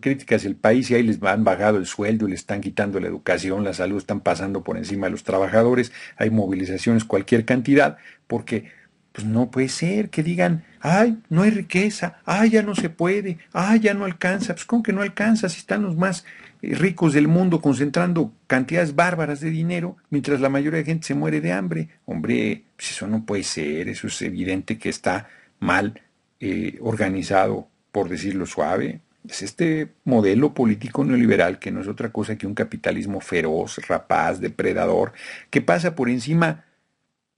críticas el país y ahí les han bajado el sueldo, les están quitando la educación, la salud, están pasando por encima de los trabajadores, hay movilizaciones, cualquier cantidad, porque pues no puede ser que digan, ay, no hay riqueza, ay, ya no se puede, ay, ya no alcanza, pues ¿cómo que no alcanza si están los más eh, ricos del mundo concentrando cantidades bárbaras de dinero, mientras la mayoría de gente se muere de hambre. Hombre, pues eso no puede ser, eso es evidente que está mal eh, organizado, por decirlo suave. Es este modelo político neoliberal que no es otra cosa que un capitalismo feroz, rapaz, depredador, que pasa por encima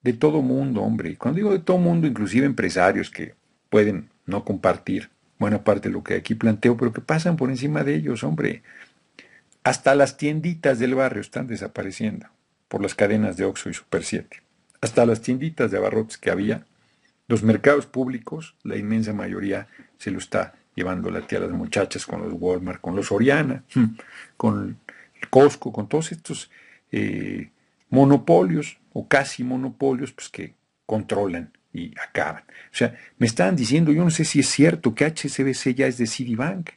de todo mundo, hombre. Cuando digo de todo mundo, inclusive empresarios que pueden no compartir buena parte de lo que aquí planteo, pero que pasan por encima de ellos, hombre. Hasta las tienditas del barrio están desapareciendo por las cadenas de Oxxo y Super 7. Hasta las tienditas de abarrotes que había, los mercados públicos, la inmensa mayoría se lo está llevando la tía a las muchachas con los Walmart, con los Oriana, con el Costco, con todos estos eh, monopolios o casi monopolios pues, que controlan y acaban. O sea, me estaban diciendo, yo no sé si es cierto que HSBC ya es de Citibank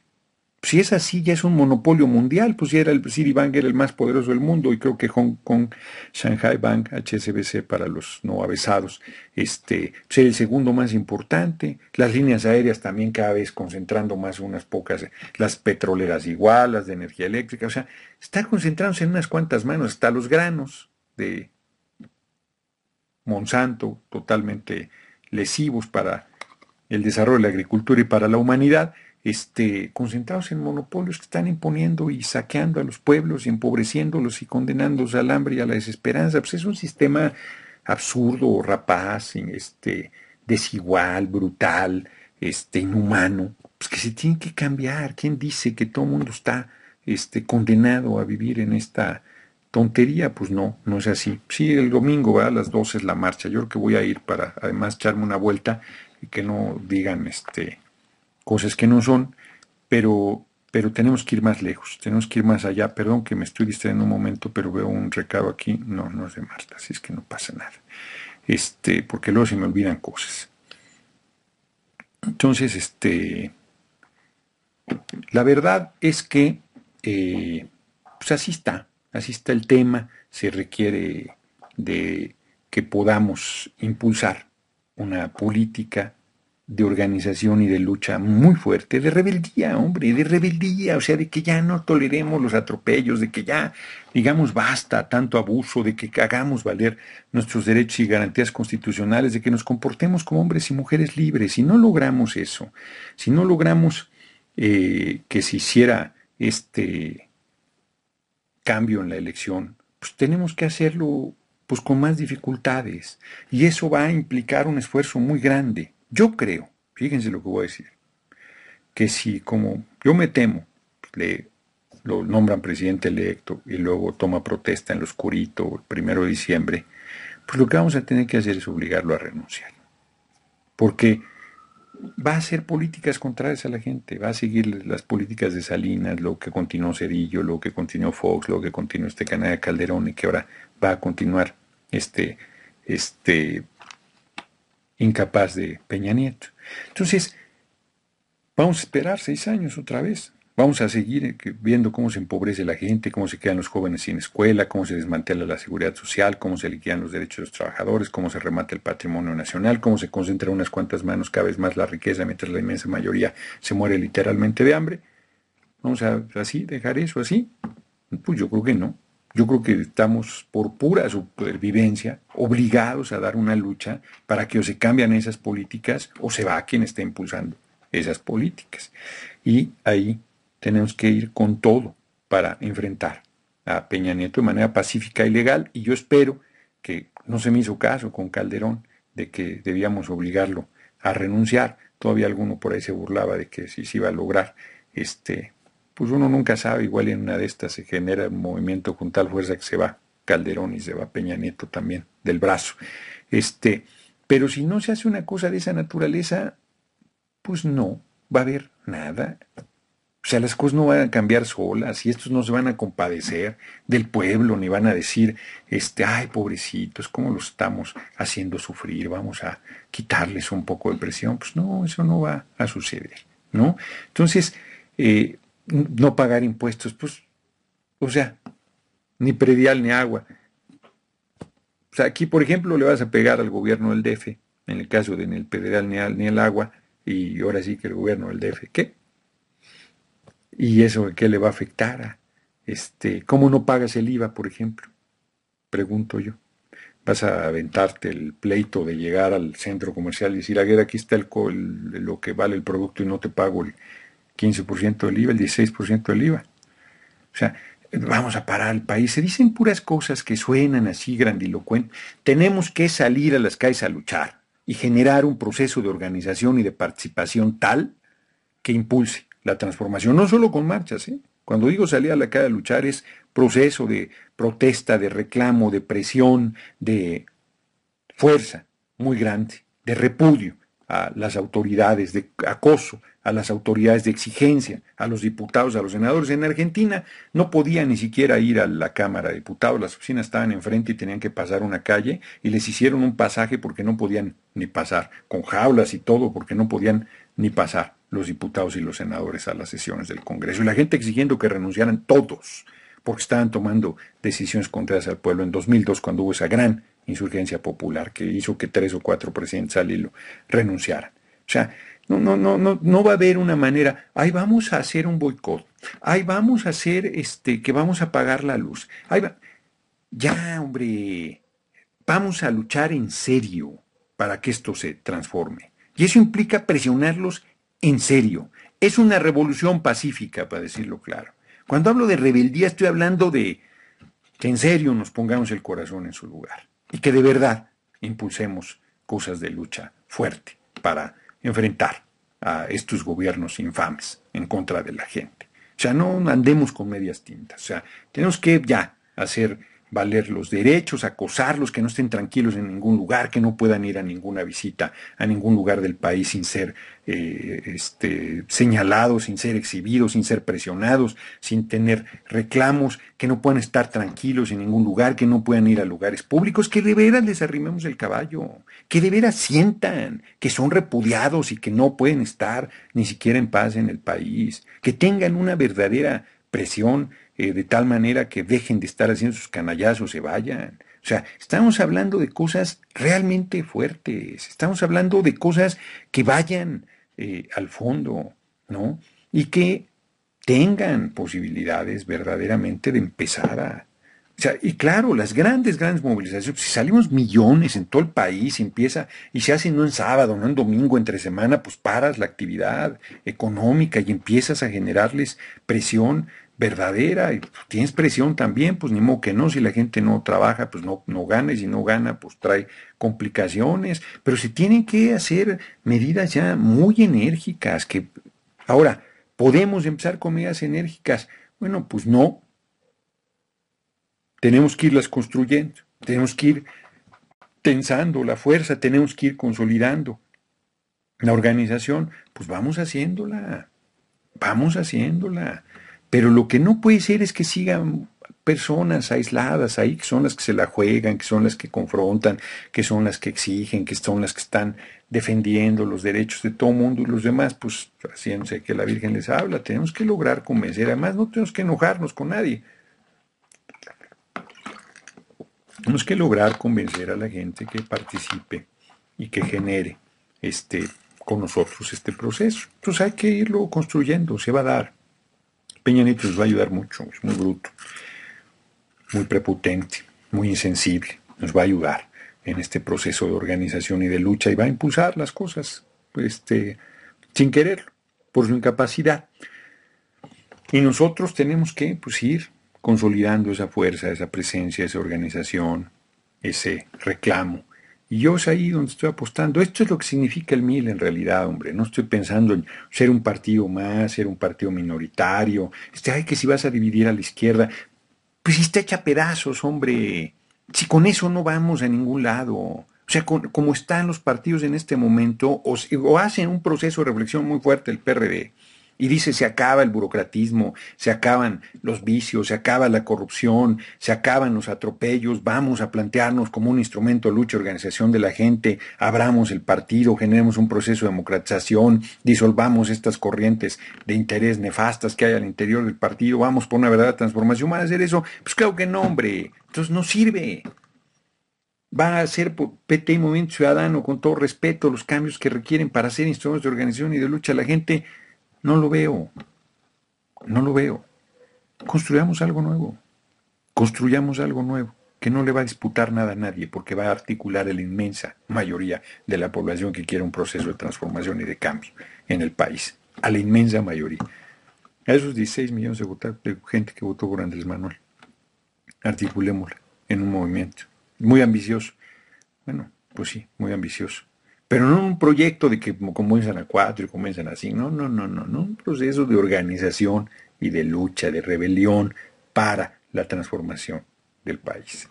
si es así, ya es un monopolio mundial, pues ya era el Citibank era el más poderoso del mundo y creo que Hong Kong, Shanghai Bank, HSBC para los no avesados, este, pues, el segundo más importante, las líneas aéreas también cada vez concentrando más unas pocas, las petroleras igual, las de energía eléctrica, o sea, está concentrándose en unas cuantas manos, Está los granos de Monsanto, totalmente lesivos para el desarrollo de la agricultura y para la humanidad, este, concentrados en monopolios que están imponiendo y saqueando a los pueblos y empobreciéndolos y condenándolos al hambre y a la desesperanza. Pues es un sistema absurdo, rapaz, este, desigual, brutal, este, inhumano, pues que se tiene que cambiar. ¿Quién dice que todo el mundo está este, condenado a vivir en esta tontería? Pues no, no es así. Sí, el domingo a las 12 es la marcha. Yo creo que voy a ir para además echarme una vuelta y que no digan este cosas que no son, pero, pero tenemos que ir más lejos, tenemos que ir más allá. Perdón que me estoy distrayendo un momento, pero veo un recado aquí. No, no es de Marta, así es que no pasa nada. Este, porque luego se me olvidan cosas. Entonces, este, la verdad es que, eh, pues así está, así está el tema, se requiere de que podamos impulsar una política de organización y de lucha muy fuerte, de rebeldía, hombre, de rebeldía, o sea, de que ya no toleremos los atropellos, de que ya, digamos, basta tanto abuso, de que hagamos valer nuestros derechos y garantías constitucionales, de que nos comportemos como hombres y mujeres libres. Si no logramos eso, si no logramos eh, que se hiciera este cambio en la elección, pues tenemos que hacerlo pues con más dificultades. Y eso va a implicar un esfuerzo muy grande. Yo creo, fíjense lo que voy a decir, que si como yo me temo, le lo nombran presidente electo y luego toma protesta en lo oscurito el primero de diciembre, pues lo que vamos a tener que hacer es obligarlo a renunciar. Porque va a hacer políticas contrarias a la gente, va a seguir las políticas de Salinas, lo que continuó Cedillo, lo que continuó Fox, lo que continuó este canal de Calderón y que ahora va a continuar este, este incapaz de Peña Nieto. Entonces, vamos a esperar seis años otra vez. Vamos a seguir eh, viendo cómo se empobrece la gente, cómo se quedan los jóvenes sin escuela, cómo se desmantela la seguridad social, cómo se liquidan los derechos de los trabajadores, cómo se remata el patrimonio nacional, cómo se concentra unas cuantas manos cada vez más la riqueza mientras la inmensa mayoría se muere literalmente de hambre. Vamos a así dejar eso así. Pues yo creo que no. Yo creo que estamos por pura supervivencia obligados a dar una lucha para que o se cambian esas políticas o se va a quien está impulsando esas políticas. Y ahí tenemos que ir con todo para enfrentar a Peña Nieto de manera pacífica y legal. Y yo espero que no se me hizo caso con Calderón de que debíamos obligarlo a renunciar. Todavía alguno por ahí se burlaba de que si se iba a lograr este, pues uno nunca sabe, igual en una de estas se genera un movimiento con tal fuerza que se va Calderón y se va Peña Nieto también del brazo. Este, pero si no se hace una cosa de esa naturaleza, pues no, va a haber nada. O sea, las cosas no van a cambiar solas y estos no se van a compadecer del pueblo, ni van a decir, este, ay, pobrecitos, ¿cómo los estamos haciendo sufrir? Vamos a quitarles un poco de presión. Pues no, eso no va a suceder, ¿no? Entonces, eh, no pagar impuestos, pues, o sea, ni predial ni agua. O sea, aquí, por ejemplo, le vas a pegar al gobierno del DF, en el caso de ni el predial ni, el agua, y ahora sí que el gobierno del DF, ¿qué? ¿Y eso qué le va a afectar? A, este, ¿Cómo no pagas el IVA, por ejemplo? Pregunto yo. ¿Vas a aventarte el pleito de llegar al centro comercial y decir, aquí está el, lo que vale el producto y no te pago el, 15% del IVA, el 16% del IVA. O sea, vamos a parar al país. Se dicen puras cosas que suenan así grandilocuentes. Tenemos que salir a las calles a luchar y generar un proceso de organización y de participación tal que impulse la transformación, no solo con marchas. ¿eh? Cuando digo salir a la calle a luchar es proceso de protesta, de reclamo, de presión, de fuerza muy grande, de repudio a las autoridades, de acoso, a las autoridades de exigencia, a los diputados, a los senadores. En Argentina no podía ni siquiera ir a la Cámara de Diputados, las oficinas estaban enfrente y tenían que pasar una calle y les hicieron un pasaje porque no podían ni pasar, con jaulas y todo porque no podían ni pasar los diputados y los senadores a las sesiones del Congreso. Y la gente exigiendo que renunciaran todos porque estaban tomando decisiones contrarias al pueblo. En 2002, cuando hubo esa gran insurgencia popular que hizo que tres o cuatro presidentes al hilo renunciaran. O sea, no, no, no, no, no va a haber una manera. Ahí vamos a hacer un boicot. Ahí vamos a hacer este, que vamos a apagar la luz. Ya, hombre, vamos a luchar en serio para que esto se transforme. Y eso implica presionarlos en serio. Es una revolución pacífica, para decirlo claro. Cuando hablo de rebeldía estoy hablando de que en serio nos pongamos el corazón en su lugar y que de verdad impulsemos cosas de lucha fuerte para enfrentar a estos gobiernos infames en contra de la gente. O sea, no andemos con medias tintas. O sea, tenemos que ya hacer valer los derechos, acosarlos, que no estén tranquilos en ningún lugar, que no puedan ir a ninguna visita, a ningún lugar del país sin ser eh, este, señalados, sin ser exhibidos, sin ser presionados, sin tener reclamos, que no puedan estar tranquilos en ningún lugar, que no puedan ir a lugares públicos, que de veras les arrimemos el caballo, que de veras sientan que son repudiados y que no pueden estar ni siquiera en paz en el país, que tengan una verdadera presión eh, de tal manera que dejen de estar haciendo sus canallazos, se vayan. O sea, estamos hablando de cosas realmente fuertes, estamos hablando de cosas que vayan eh, al fondo, ¿no? Y que tengan posibilidades verdaderamente de empezar a... O sea, y claro, las grandes, grandes movilizaciones, si salimos millones en todo el país, empieza y se hace no en sábado, no en domingo, entre semana, pues paras la actividad económica y empiezas a generarles presión verdadera, y tienes presión también, pues ni modo que no, si la gente no trabaja, pues no, no gana, y si no gana, pues trae complicaciones, pero se tienen que hacer medidas ya muy enérgicas, que ahora, ¿podemos empezar con medidas enérgicas? Bueno, pues no. Tenemos que irlas construyendo, tenemos que ir tensando la fuerza, tenemos que ir consolidando la organización, pues vamos haciéndola, vamos haciéndola. Pero lo que no puede ser es que sigan personas aisladas ahí, que son las que se la juegan, que son las que confrontan, que son las que exigen, que son las que están defendiendo los derechos de todo mundo y los demás, pues haciéndose que la Virgen les habla, tenemos que lograr convencer, además no tenemos que enojarnos con nadie. Tenemos que lograr convencer a la gente que participe y que genere este, con nosotros este proceso. Entonces hay que irlo construyendo, se va a dar. Peña nos va a ayudar mucho, es muy bruto, muy prepotente, muy insensible, nos va a ayudar en este proceso de organización y de lucha y va a impulsar las cosas este, sin quererlo, por su incapacidad. Y nosotros tenemos que pues, ir consolidando esa fuerza, esa presencia, esa organización, ese reclamo y yo es ahí donde estoy apostando. Esto es lo que significa el MIL en realidad, hombre. No estoy pensando en ser un partido más, ser un partido minoritario. Este, ay, que si vas a dividir a la izquierda. Pues si está hecha pedazos, hombre. Si con eso no vamos a ningún lado. O sea, como están los partidos en este momento, o hacen un proceso de reflexión muy fuerte el PRD, y dice, se acaba el burocratismo, se acaban los vicios, se acaba la corrupción, se acaban los atropellos, vamos a plantearnos como un instrumento de lucha, y organización de la gente, abramos el partido, generemos un proceso de democratización, disolvamos estas corrientes de interés nefastas que hay al interior del partido, vamos por una verdadera transformación, ¿van a hacer eso? Pues claro que no, hombre, entonces no sirve. Va a ser PT Movimiento Ciudadano, con todo respeto, los cambios que requieren para ser instrumentos de organización y de lucha a la gente, no lo veo. No lo veo. Construyamos algo nuevo. Construyamos algo nuevo que no le va a disputar nada a nadie porque va a articular a la inmensa mayoría de la población que quiere un proceso de transformación y de cambio en el país. A la inmensa mayoría. A esos 16 millones de, de gente que votó por Andrés Manuel. Articulémosla en un movimiento. Muy ambicioso. Bueno, pues sí, muy ambicioso. Pero no un proyecto de que comienzan a cuatro y comienzan así, no, no, no, no, no, un proceso de organización y de lucha, de rebelión para la transformación del país.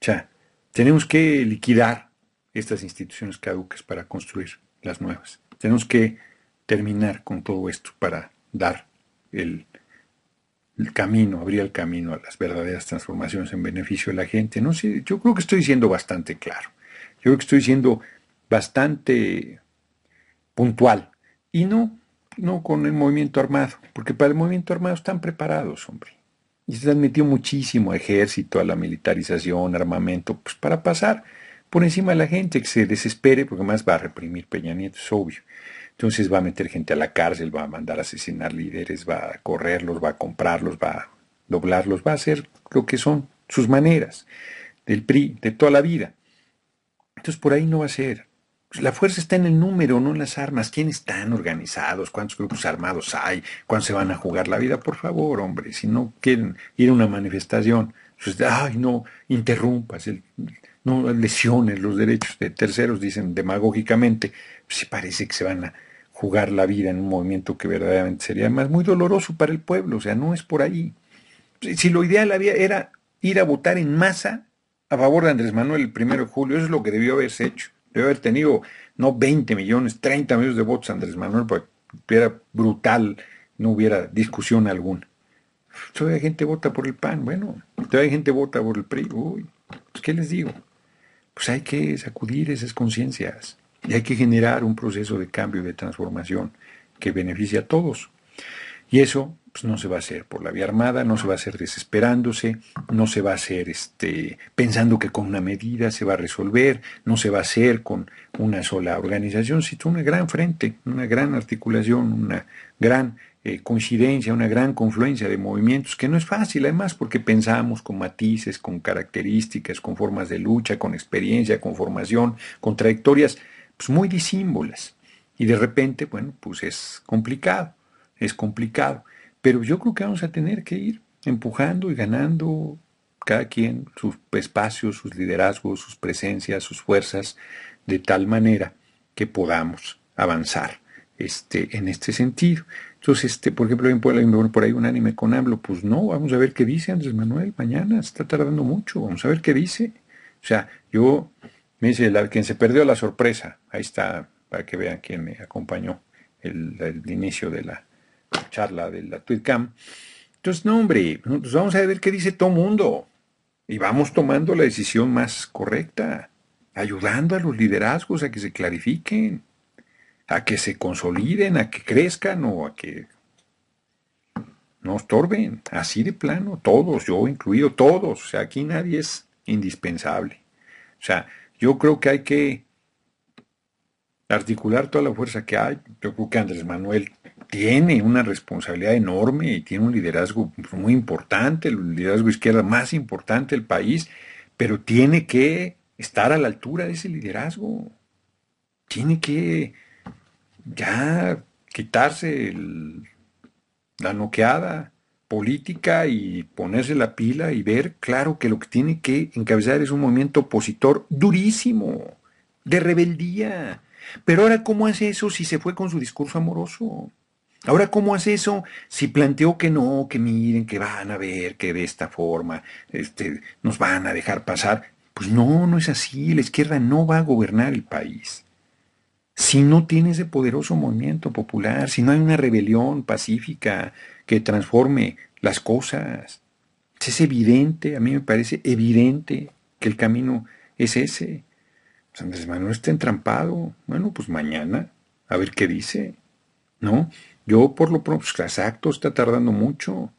O sea, tenemos que liquidar estas instituciones caducas para construir las nuevas. Tenemos que terminar con todo esto para dar el, camino, abrir el camino a las verdaderas transformaciones en beneficio de la gente. No sé, yo creo que estoy siendo bastante claro creo que estoy siendo bastante puntual. Y no, no con el movimiento armado, porque para el movimiento armado están preparados, hombre. Y se han metido muchísimo ejército, a la militarización, armamento, pues para pasar por encima de la gente, que se desespere, porque más va a reprimir Peña Nieto, es obvio. Entonces va a meter gente a la cárcel, va a mandar a asesinar líderes, va a correrlos, va a comprarlos, va a doblarlos, va a hacer lo que son sus maneras del PRI de toda la vida. Entonces por ahí no va a ser. La fuerza está en el número, no en las armas. quiénes están organizados? ¿Cuántos grupos armados hay? cuándo se van a jugar la vida? Por favor, hombre, si no quieren ir a una manifestación, pues, ay, no, interrumpas, no lesiones los derechos de terceros, dicen demagógicamente, Se pues, parece que se van a jugar la vida en un movimiento que verdaderamente sería más muy doloroso para el pueblo, o sea, no es por ahí. Si lo ideal había, era ir a votar en masa, a favor de Andrés Manuel el 1 de julio. Eso es lo que debió haberse hecho. Debió haber tenido, no 20 millones, 30 millones de votos Andrés Manuel, porque era brutal, no hubiera discusión alguna. Todavía gente vota por el PAN, bueno, todavía gente vota por el PRI. Uy, pues ¿qué les digo? Pues hay que sacudir esas conciencias y hay que generar un proceso de cambio y de transformación que beneficie a todos. Y eso pues, no se va a hacer por la vía armada, no se va a hacer desesperándose, no se va a hacer este, pensando que con una medida se va a resolver, no se va a hacer con una sola organización, sino una gran frente, una gran articulación, una gran eh, coincidencia, una gran confluencia de movimientos, que no es fácil además porque pensamos con matices, con características, con formas de lucha, con experiencia, con formación, con trayectorias pues, muy disímbolas. Y de repente, bueno, pues es complicado, es complicado. Pero yo creo que vamos a tener que ir empujando y ganando cada quien sus espacios, sus liderazgos, sus presencias, sus fuerzas, de tal manera que podamos avanzar este, en este sentido. Entonces, este, por ejemplo, en Puebla por ahí un anime con AMLO, pues no, vamos a ver qué dice Andrés Manuel mañana, está tardando mucho, vamos a ver qué dice. O sea, yo, me dice, quien se perdió la sorpresa, ahí está, para que vean quién me acompañó el inicio de la, charla de la TwitCam. Entonces, no, hombre, vamos a ver qué dice todo mundo y vamos tomando la decisión más correcta, ayudando a los liderazgos a que se clarifiquen, a que se consoliden, a que crezcan o a que no estorben, así de plano, todos, yo incluido, todos, o sea, aquí nadie es indispensable. O sea, yo creo que hay que articular toda la fuerza que hay, yo creo que Andrés Manuel tiene una responsabilidad enorme y tiene un liderazgo muy importante, el liderazgo izquierda más importante del país, pero tiene que estar a la altura de ese liderazgo. Tiene que ya quitarse la noqueada política y ponerse la pila y ver, claro, que lo que tiene que encabezar es un movimiento opositor durísimo, de rebeldía. Pero ahora, ¿cómo hace eso si se fue con su discurso amoroso? Ahora, ¿cómo hace eso? Si planteó que no, que miren, que van a ver, que de esta forma este, nos van a dejar pasar. Pues no, no es así. La izquierda no va a gobernar el país. Si no tiene ese poderoso movimiento popular, si no hay una rebelión pacífica que transforme las cosas. Es evidente, a mí me parece evidente que el camino es ese. Pues Andrés Manuel está entrampado. Bueno, pues mañana, a ver qué dice. ¿No? Yo, por lo pronto, pues, exacto, está tardando mucho.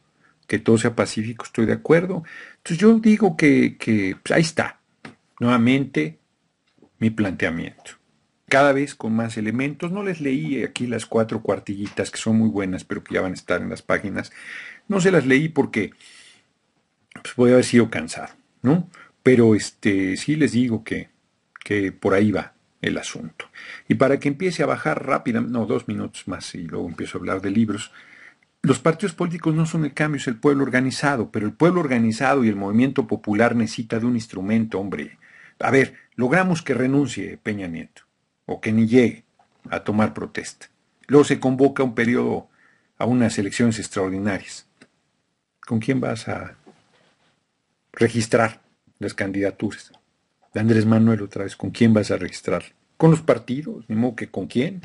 Que todo sea pacífico, estoy de acuerdo. Entonces yo digo que, pues, ahí está, nuevamente, mi planteamiento. Cada vez con más elementos. No les leí aquí las cuatro cuartillitas que son muy buenas, pero que ya van a estar en las páginas. No se las leí porque pues, voy a haber sido cansado, ¿no? Pero este, sí les digo que, que por ahí va el asunto. Y para que empiece a bajar rápidamente, no, dos minutos más y luego empiezo a hablar de libros, los partidos políticos no son el cambio, es el pueblo organizado, pero el pueblo organizado y el movimiento popular necesita de un instrumento, hombre. A ver, logramos que renuncie Peña Nieto, o que ni llegue a tomar protesta. Luego se convoca un periodo a unas elecciones extraordinarias. ¿Con quién vas a registrar las candidaturas? de Andrés Manuel otra vez, ¿con quién vas a registrar? Con los partidos, ni modo que con quién.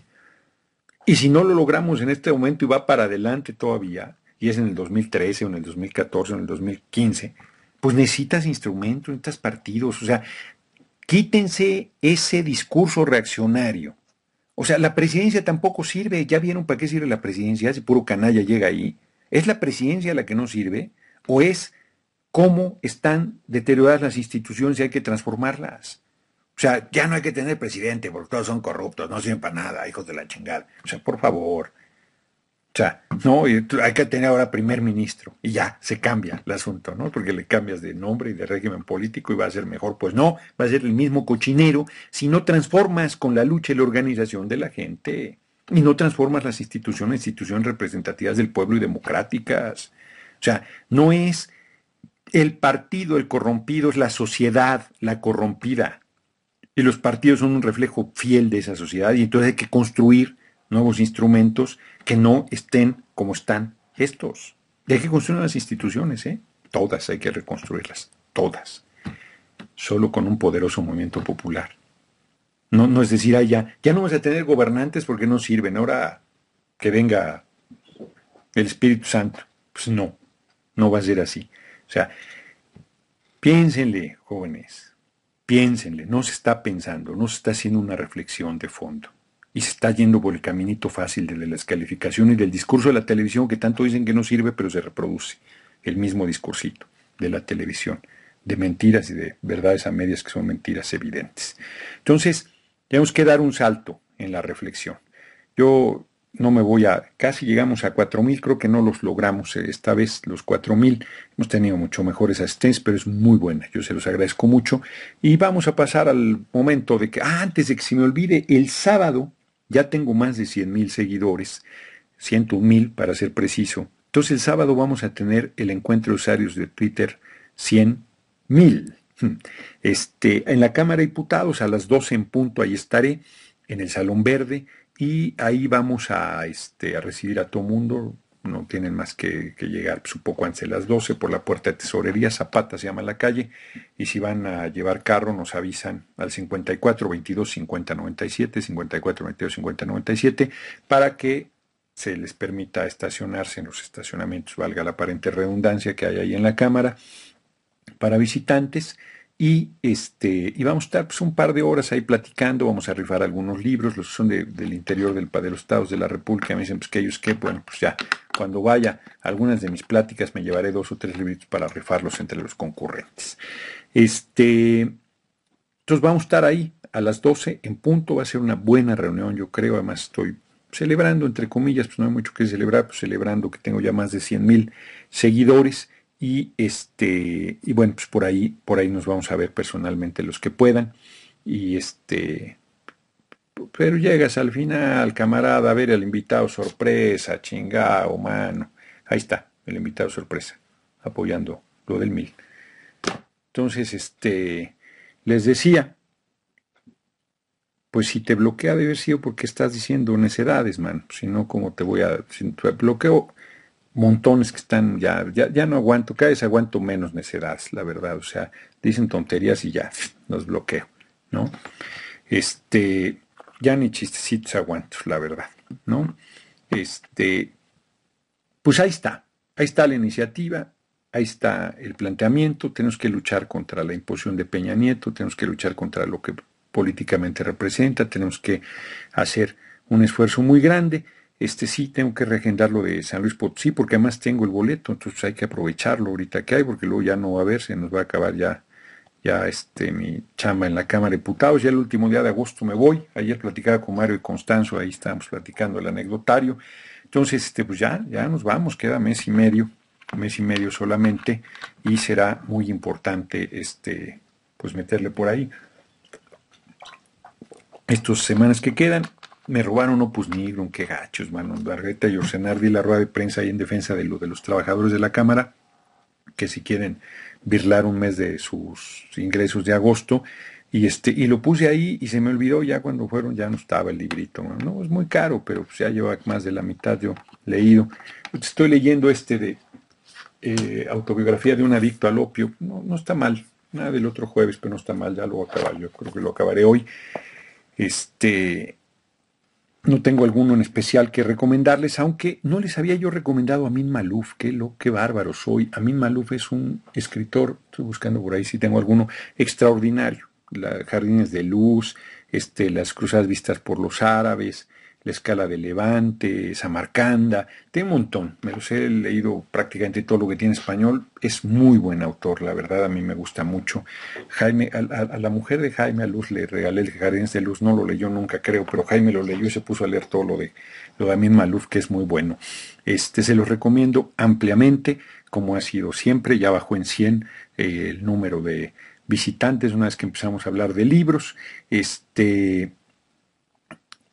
Y si no lo logramos en este momento y va para adelante todavía, y es en el 2013 o en el 2014 o en el 2015, pues necesitas instrumentos, necesitas partidos, o sea, quítense ese discurso reaccionario. O sea, la presidencia tampoco sirve, ya vieron para qué sirve la presidencia, ese puro canalla llega ahí. ¿Es la presidencia la que no sirve? ¿O es cómo están deterioradas las instituciones y hay que transformarlas. O sea, ya no hay que tener presidente porque todos son corruptos, no sirven para nada, hijos de la chingada. O sea, por favor. O sea, no, hay que tener ahora primer ministro y ya se cambia el asunto, ¿no? Porque le cambias de nombre y de régimen político y va a ser mejor. Pues no, va a ser el mismo cochinero si no transformas con la lucha y la organización de la gente y no transformas las instituciones instituciones representativas del pueblo y democráticas. O sea, no es el partido, el corrompido, es la sociedad, la corrompida. Y los partidos son un reflejo fiel de esa sociedad. Y entonces hay que construir nuevos instrumentos que no estén como están estos. Y hay que construir las instituciones, ¿eh? Todas hay que reconstruirlas, todas. Solo con un poderoso movimiento popular. No, no es decir, ya, ya no vas a tener gobernantes porque no sirven. Ahora que venga el Espíritu Santo. Pues no, no va a ser así. O sea, piénsenle, jóvenes, piénsenle, no se está pensando, no se está haciendo una reflexión de fondo. Y se está yendo por el caminito fácil de las calificaciones y del discurso de la televisión que tanto dicen que no sirve, pero se reproduce. El mismo discursito de la televisión, de mentiras y de verdades a medias que son mentiras evidentes. Entonces, tenemos que dar un salto en la reflexión. Yo no me voy a, casi llegamos a 4.000, creo que no los logramos eh, esta vez, los 4.000. Hemos tenido mucho mejores asistencias, pero es muy buena, yo se los agradezco mucho. Y vamos a pasar al momento de que, ah, antes de que se me olvide, el sábado ya tengo más de 100.000 seguidores, mil para ser preciso. Entonces el sábado vamos a tener el encuentro de usuarios de Twitter 100.000. Hmm. Este, en la Cámara de Diputados a las 12 en punto, ahí estaré, en el Salón Verde. Y ahí vamos a, este, a recibir a todo mundo. No tienen más que, llegar supongo, pues, poco antes de las 12 por la puerta de tesorería. Zapata se llama la calle. Y si van a llevar carro, nos avisan al 54 22 50 97, 54 22 50 97, para que se les permita estacionarse en los estacionamientos, valga la aparente redundancia que hay ahí en la cámara, para visitantes y, este, y vamos a estar pues, un par de horas ahí platicando, vamos a rifar algunos libros, los son del interior del, de los estados de la República, me dicen pues que ellos qué, bueno, pues ya, cuando vaya algunas de mis pláticas me llevaré dos o tres libros para rifarlos entre los concurrentes. Este, entonces vamos a estar ahí a las 12 en punto, va a ser una buena reunión, yo creo, además estoy celebrando, entre comillas, pues no hay mucho que celebrar, pues celebrando que tengo ya más de 100 mil seguidores y este, y bueno, pues por ahí, por ahí nos vamos a ver personalmente los que puedan. Y este, pero llegas al final, camarada, a ver el invitado sorpresa, chingao, mano. Ahí está, el invitado sorpresa, apoyando lo del mil. Entonces, este, les decía, pues si te bloquea debe ser porque estás diciendo necedades, man. Si no, ¿cómo te voy a...? Si te bloqueo, montones que están ya, ya, ya no aguanto, cada vez aguanto menos necedades, la verdad, o sea, dicen tonterías y ya, los bloqueo, ¿no? Este, ya ni chistecitos aguanto, la verdad, ¿no? Este, pues ahí está, ahí está la iniciativa, ahí está el planteamiento, tenemos que luchar contra la imposición de Peña Nieto, tenemos que luchar contra lo que políticamente representa, tenemos que hacer un esfuerzo muy grande, este sí tengo que reagendar lo de San Luis Potosí porque además tengo el boleto, entonces hay que aprovecharlo ahorita que hay porque luego ya no va a haber, se nos va a acabar ya ya este mi chamba en la Cámara de Diputados, ya el último día de agosto me voy, ayer platicaba con Mario y Constanzo, ahí estábamos platicando el anecdotario, entonces este pues ya, ya nos vamos, queda mes y medio, mes y medio solamente, y será muy importante este pues meterle por ahí estas semanas que quedan me robaron Opus Nigrum, qué gachos, mano. barreta y Orsenar la rueda de prensa ahí en defensa de de los trabajadores de la Cámara, que si quieren birlar un mes de sus ingresos de agosto, y este, y lo puse ahí y se me olvidó ya cuando fueron, ya no estaba el librito. No, es muy caro, pero pues, ya lleva más de la mitad yo leído. Pues, estoy leyendo este de eh, autobiografía de un adicto al opio. No, no está mal, nada del otro jueves, pero no está mal, ya lo voy a acabar, yo creo que lo acabaré hoy. Este, no tengo alguno en especial que recomendarles, aunque no les había yo recomendado a Amin maluf que lo que bárbaro soy. Amin maluf es un escritor, estoy buscando por ahí si tengo alguno, extraordinario. Jardines de Luz, este, Las Cruzadas Vistas por los Árabes, la escala de Levante, Samarcanda, tiene un montón. Me los he leído prácticamente todo lo que tiene español. Es muy buen autor, la verdad, a mí me gusta mucho. Jaime, a, la mujer de Jaime a Luz le regalé el Jardín de Luz, no lo leyó nunca, creo, pero Jaime lo leyó y se puso a leer todo lo de, lo de la misma Luz, que es muy bueno. Este se los recomiendo ampliamente, como ha sido siempre, ya bajó en 100 eh, el número de visitantes una vez que empezamos a hablar de libros. Este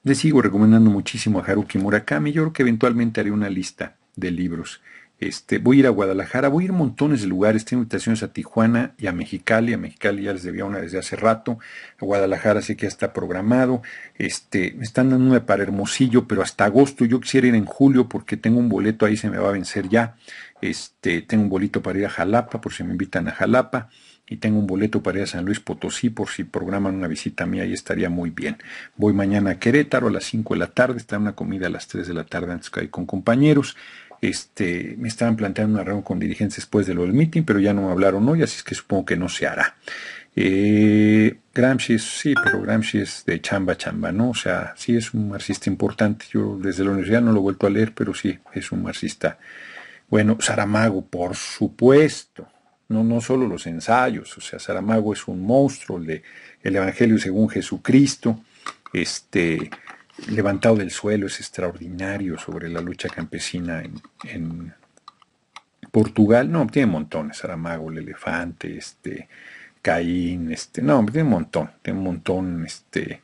les sigo recomendando muchísimo a Haruki Murakami. Yo creo que eventualmente haré una lista de libros. Este, voy a ir a Guadalajara, voy a ir a montones de lugares. Tengo invitaciones a Tijuana y a Mexicali. A Mexicali ya les debía una desde hace rato. A Guadalajara sé que ya está programado. Este, me están dando una para Hermosillo, pero hasta agosto. Yo quisiera ir en julio porque tengo un boleto ahí, se me va a vencer ya. Este, tengo un boleto para ir a Jalapa, por si me invitan a Jalapa y tengo un boleto para ir a San Luis Potosí por si programan una visita mía y estaría muy bien. Voy mañana a Querétaro a las 5 de la tarde, está una comida a las 3 de la tarde antes que hay con compañeros. Este, me estaban planteando una reunión con dirigentes después de lo del meeting, pero ya no me hablaron hoy, así es que supongo que no se hará. Eh, Gramsci sí, pero Gramsci es de chamba chamba, ¿no? O sea, sí es un marxista importante. Yo desde la universidad no lo he vuelto a leer, pero sí es un marxista. Bueno, Saramago, por supuesto no, no solo los ensayos, o sea, Saramago es un monstruo, el, el Evangelio según Jesucristo, este, Levantado del suelo es extraordinario sobre la lucha campesina en, Portugal, no, tiene montones, Saramago, el elefante, este, Caín, este, no, tiene un montón, tiene un montón, este,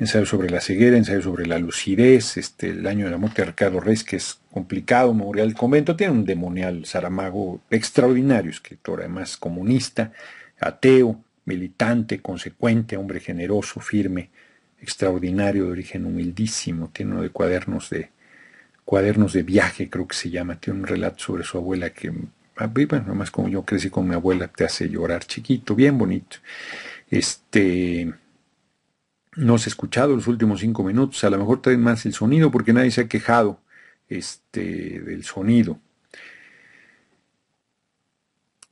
ensayo sobre la ceguera, ensayo sobre la lucidez, este, el año de la muerte de Ricardo Reis, que es complicado, memorial del convento, tiene un demonial Saramago extraordinario, escritor además comunista, ateo, militante, consecuente, hombre generoso, firme, extraordinario, de origen humildísimo, tiene uno de cuadernos de cuadernos de viaje, creo que se llama, tiene un relato sobre su abuela que, ah, bueno, nomás como yo crecí con mi abuela, te hace llorar chiquito, bien bonito. Este, no ha escuchado los últimos cinco minutos, a lo mejor traen más el sonido porque nadie se ha quejado este, del sonido.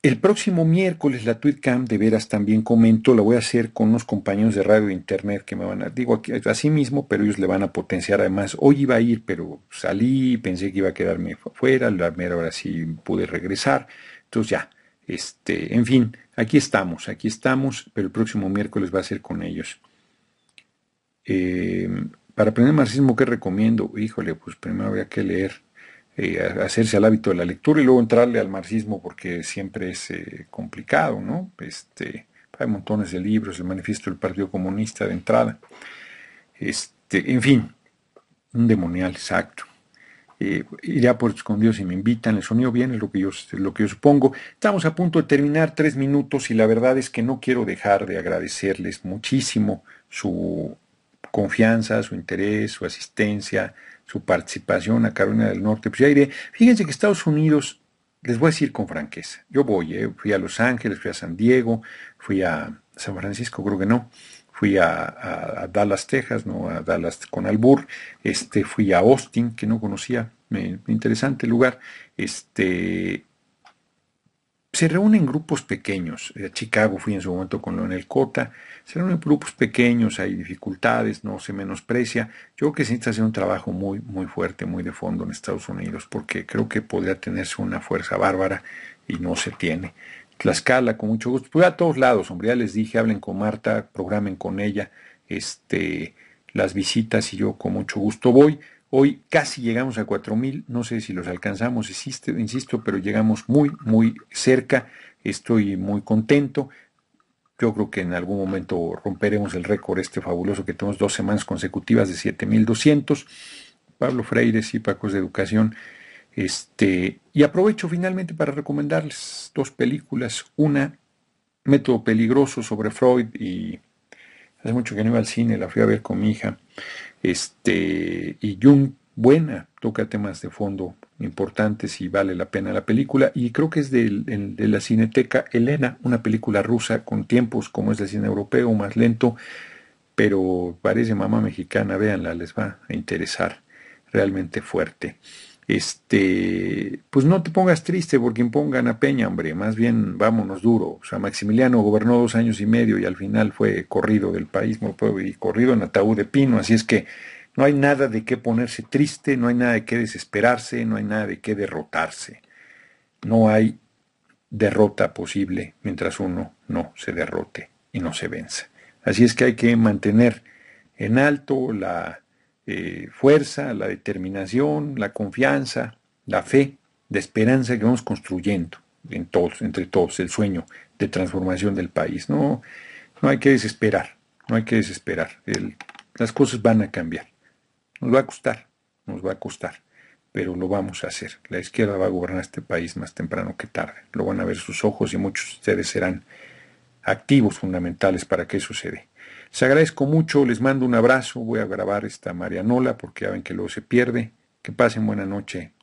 El próximo miércoles la Tweetcam de veras también comento, la voy a hacer con unos compañeros de radio e internet que me van a, digo así mismo, pero ellos le van a potenciar además. Hoy iba a ir, pero salí, pensé que iba a quedarme fuera, la mera sí pude regresar. Entonces ya, este, en fin, aquí estamos, aquí estamos, pero el próximo miércoles va a ser con ellos. Em, para aprender marxismo, ¿qué recomiendo? Híjole, pues primero había que leer, eh, hacerse al hábito de la lectura y luego entrarle al marxismo porque siempre es eh, complicado, ¿no? Este, hay montones de libros, el manifiesto del Partido Comunista de entrada. Este, en fin, un demonial, exacto. Eh, iré a por si me invitan, el sonido bien, es lo que, yo, lo que yo supongo. Estamos a punto de terminar tres minutos y la verdad es que no quiero dejar de agradecerles muchísimo su confianza, su interés, su asistencia, su participación a Carolina del Norte. Pues ya Fíjense que Estados Unidos, les voy a decir con franqueza, yo voy, eh, fui a Los Ángeles, fui a San Diego, fui a San Francisco, creo que no, fui a, a Dallas, Texas, no a Dallas con Albur, este, fui a Austin, que no conocía, me, interesante lugar, este, se reúnen grupos pequeños. A eh, Chicago fui en su momento con Leonel Cota. Se reúnen grupos pequeños, hay dificultades, no se menosprecia. Yo creo que se necesita hacer un trabajo muy, muy fuerte, muy de fondo en Estados Unidos, porque creo que podría tenerse una fuerza bárbara y no se tiene. Tlaxcala, con mucho gusto. voy a todos lados, hombre, ya les dije, hablen con Marta, programen con ella este, las visitas y yo con mucho gusto voy. Hoy casi llegamos a 4.000, no sé si los alcanzamos, insisto, insisto, pero llegamos muy, muy cerca. Estoy muy contento. Yo creo que en algún momento romperemos el récord este fabuloso que tenemos dos semanas consecutivas de 7.200. Pablo Freire, y Pacos de Educación. Este, y aprovecho finalmente para recomendarles dos películas. Una, Método Peligroso sobre Freud y hace mucho que no iba al cine, la fui a ver con mi hija. Este, y Jung, buena, toca temas de fondo importantes y vale la pena la película. Y creo que es de, la Cineteca Elena, una película rusa con tiempos como es el cine europeo, más lento, pero parece mamá mexicana, véanla, les va a interesar realmente fuerte este, pues no te pongas triste porque impongan a Peña, hombre, más bien vámonos duro. O sea, Maximiliano gobernó dos años y medio y al final fue corrido del país, y corrido en ataúd de pino, así es que no hay nada de qué ponerse triste, no hay nada de qué desesperarse, no hay nada de qué derrotarse. No hay derrota posible mientras uno no se derrote y no se venza. Así es que hay que mantener en alto la eh, fuerza, la determinación, la confianza, la fe, la esperanza que vamos construyendo en todos, entre todos, el sueño de transformación del país. No, no hay que desesperar, no hay que desesperar. las cosas van a cambiar. Nos va a costar, nos va a costar, pero lo vamos a hacer. La izquierda va a gobernar este país más temprano que tarde. Lo van a ver sus ojos y muchos de ustedes serán activos fundamentales para que suceda. Les agradezco mucho, les mando un abrazo, voy a grabar esta Marianola porque ya ven que luego se pierde. Que pasen buena noche.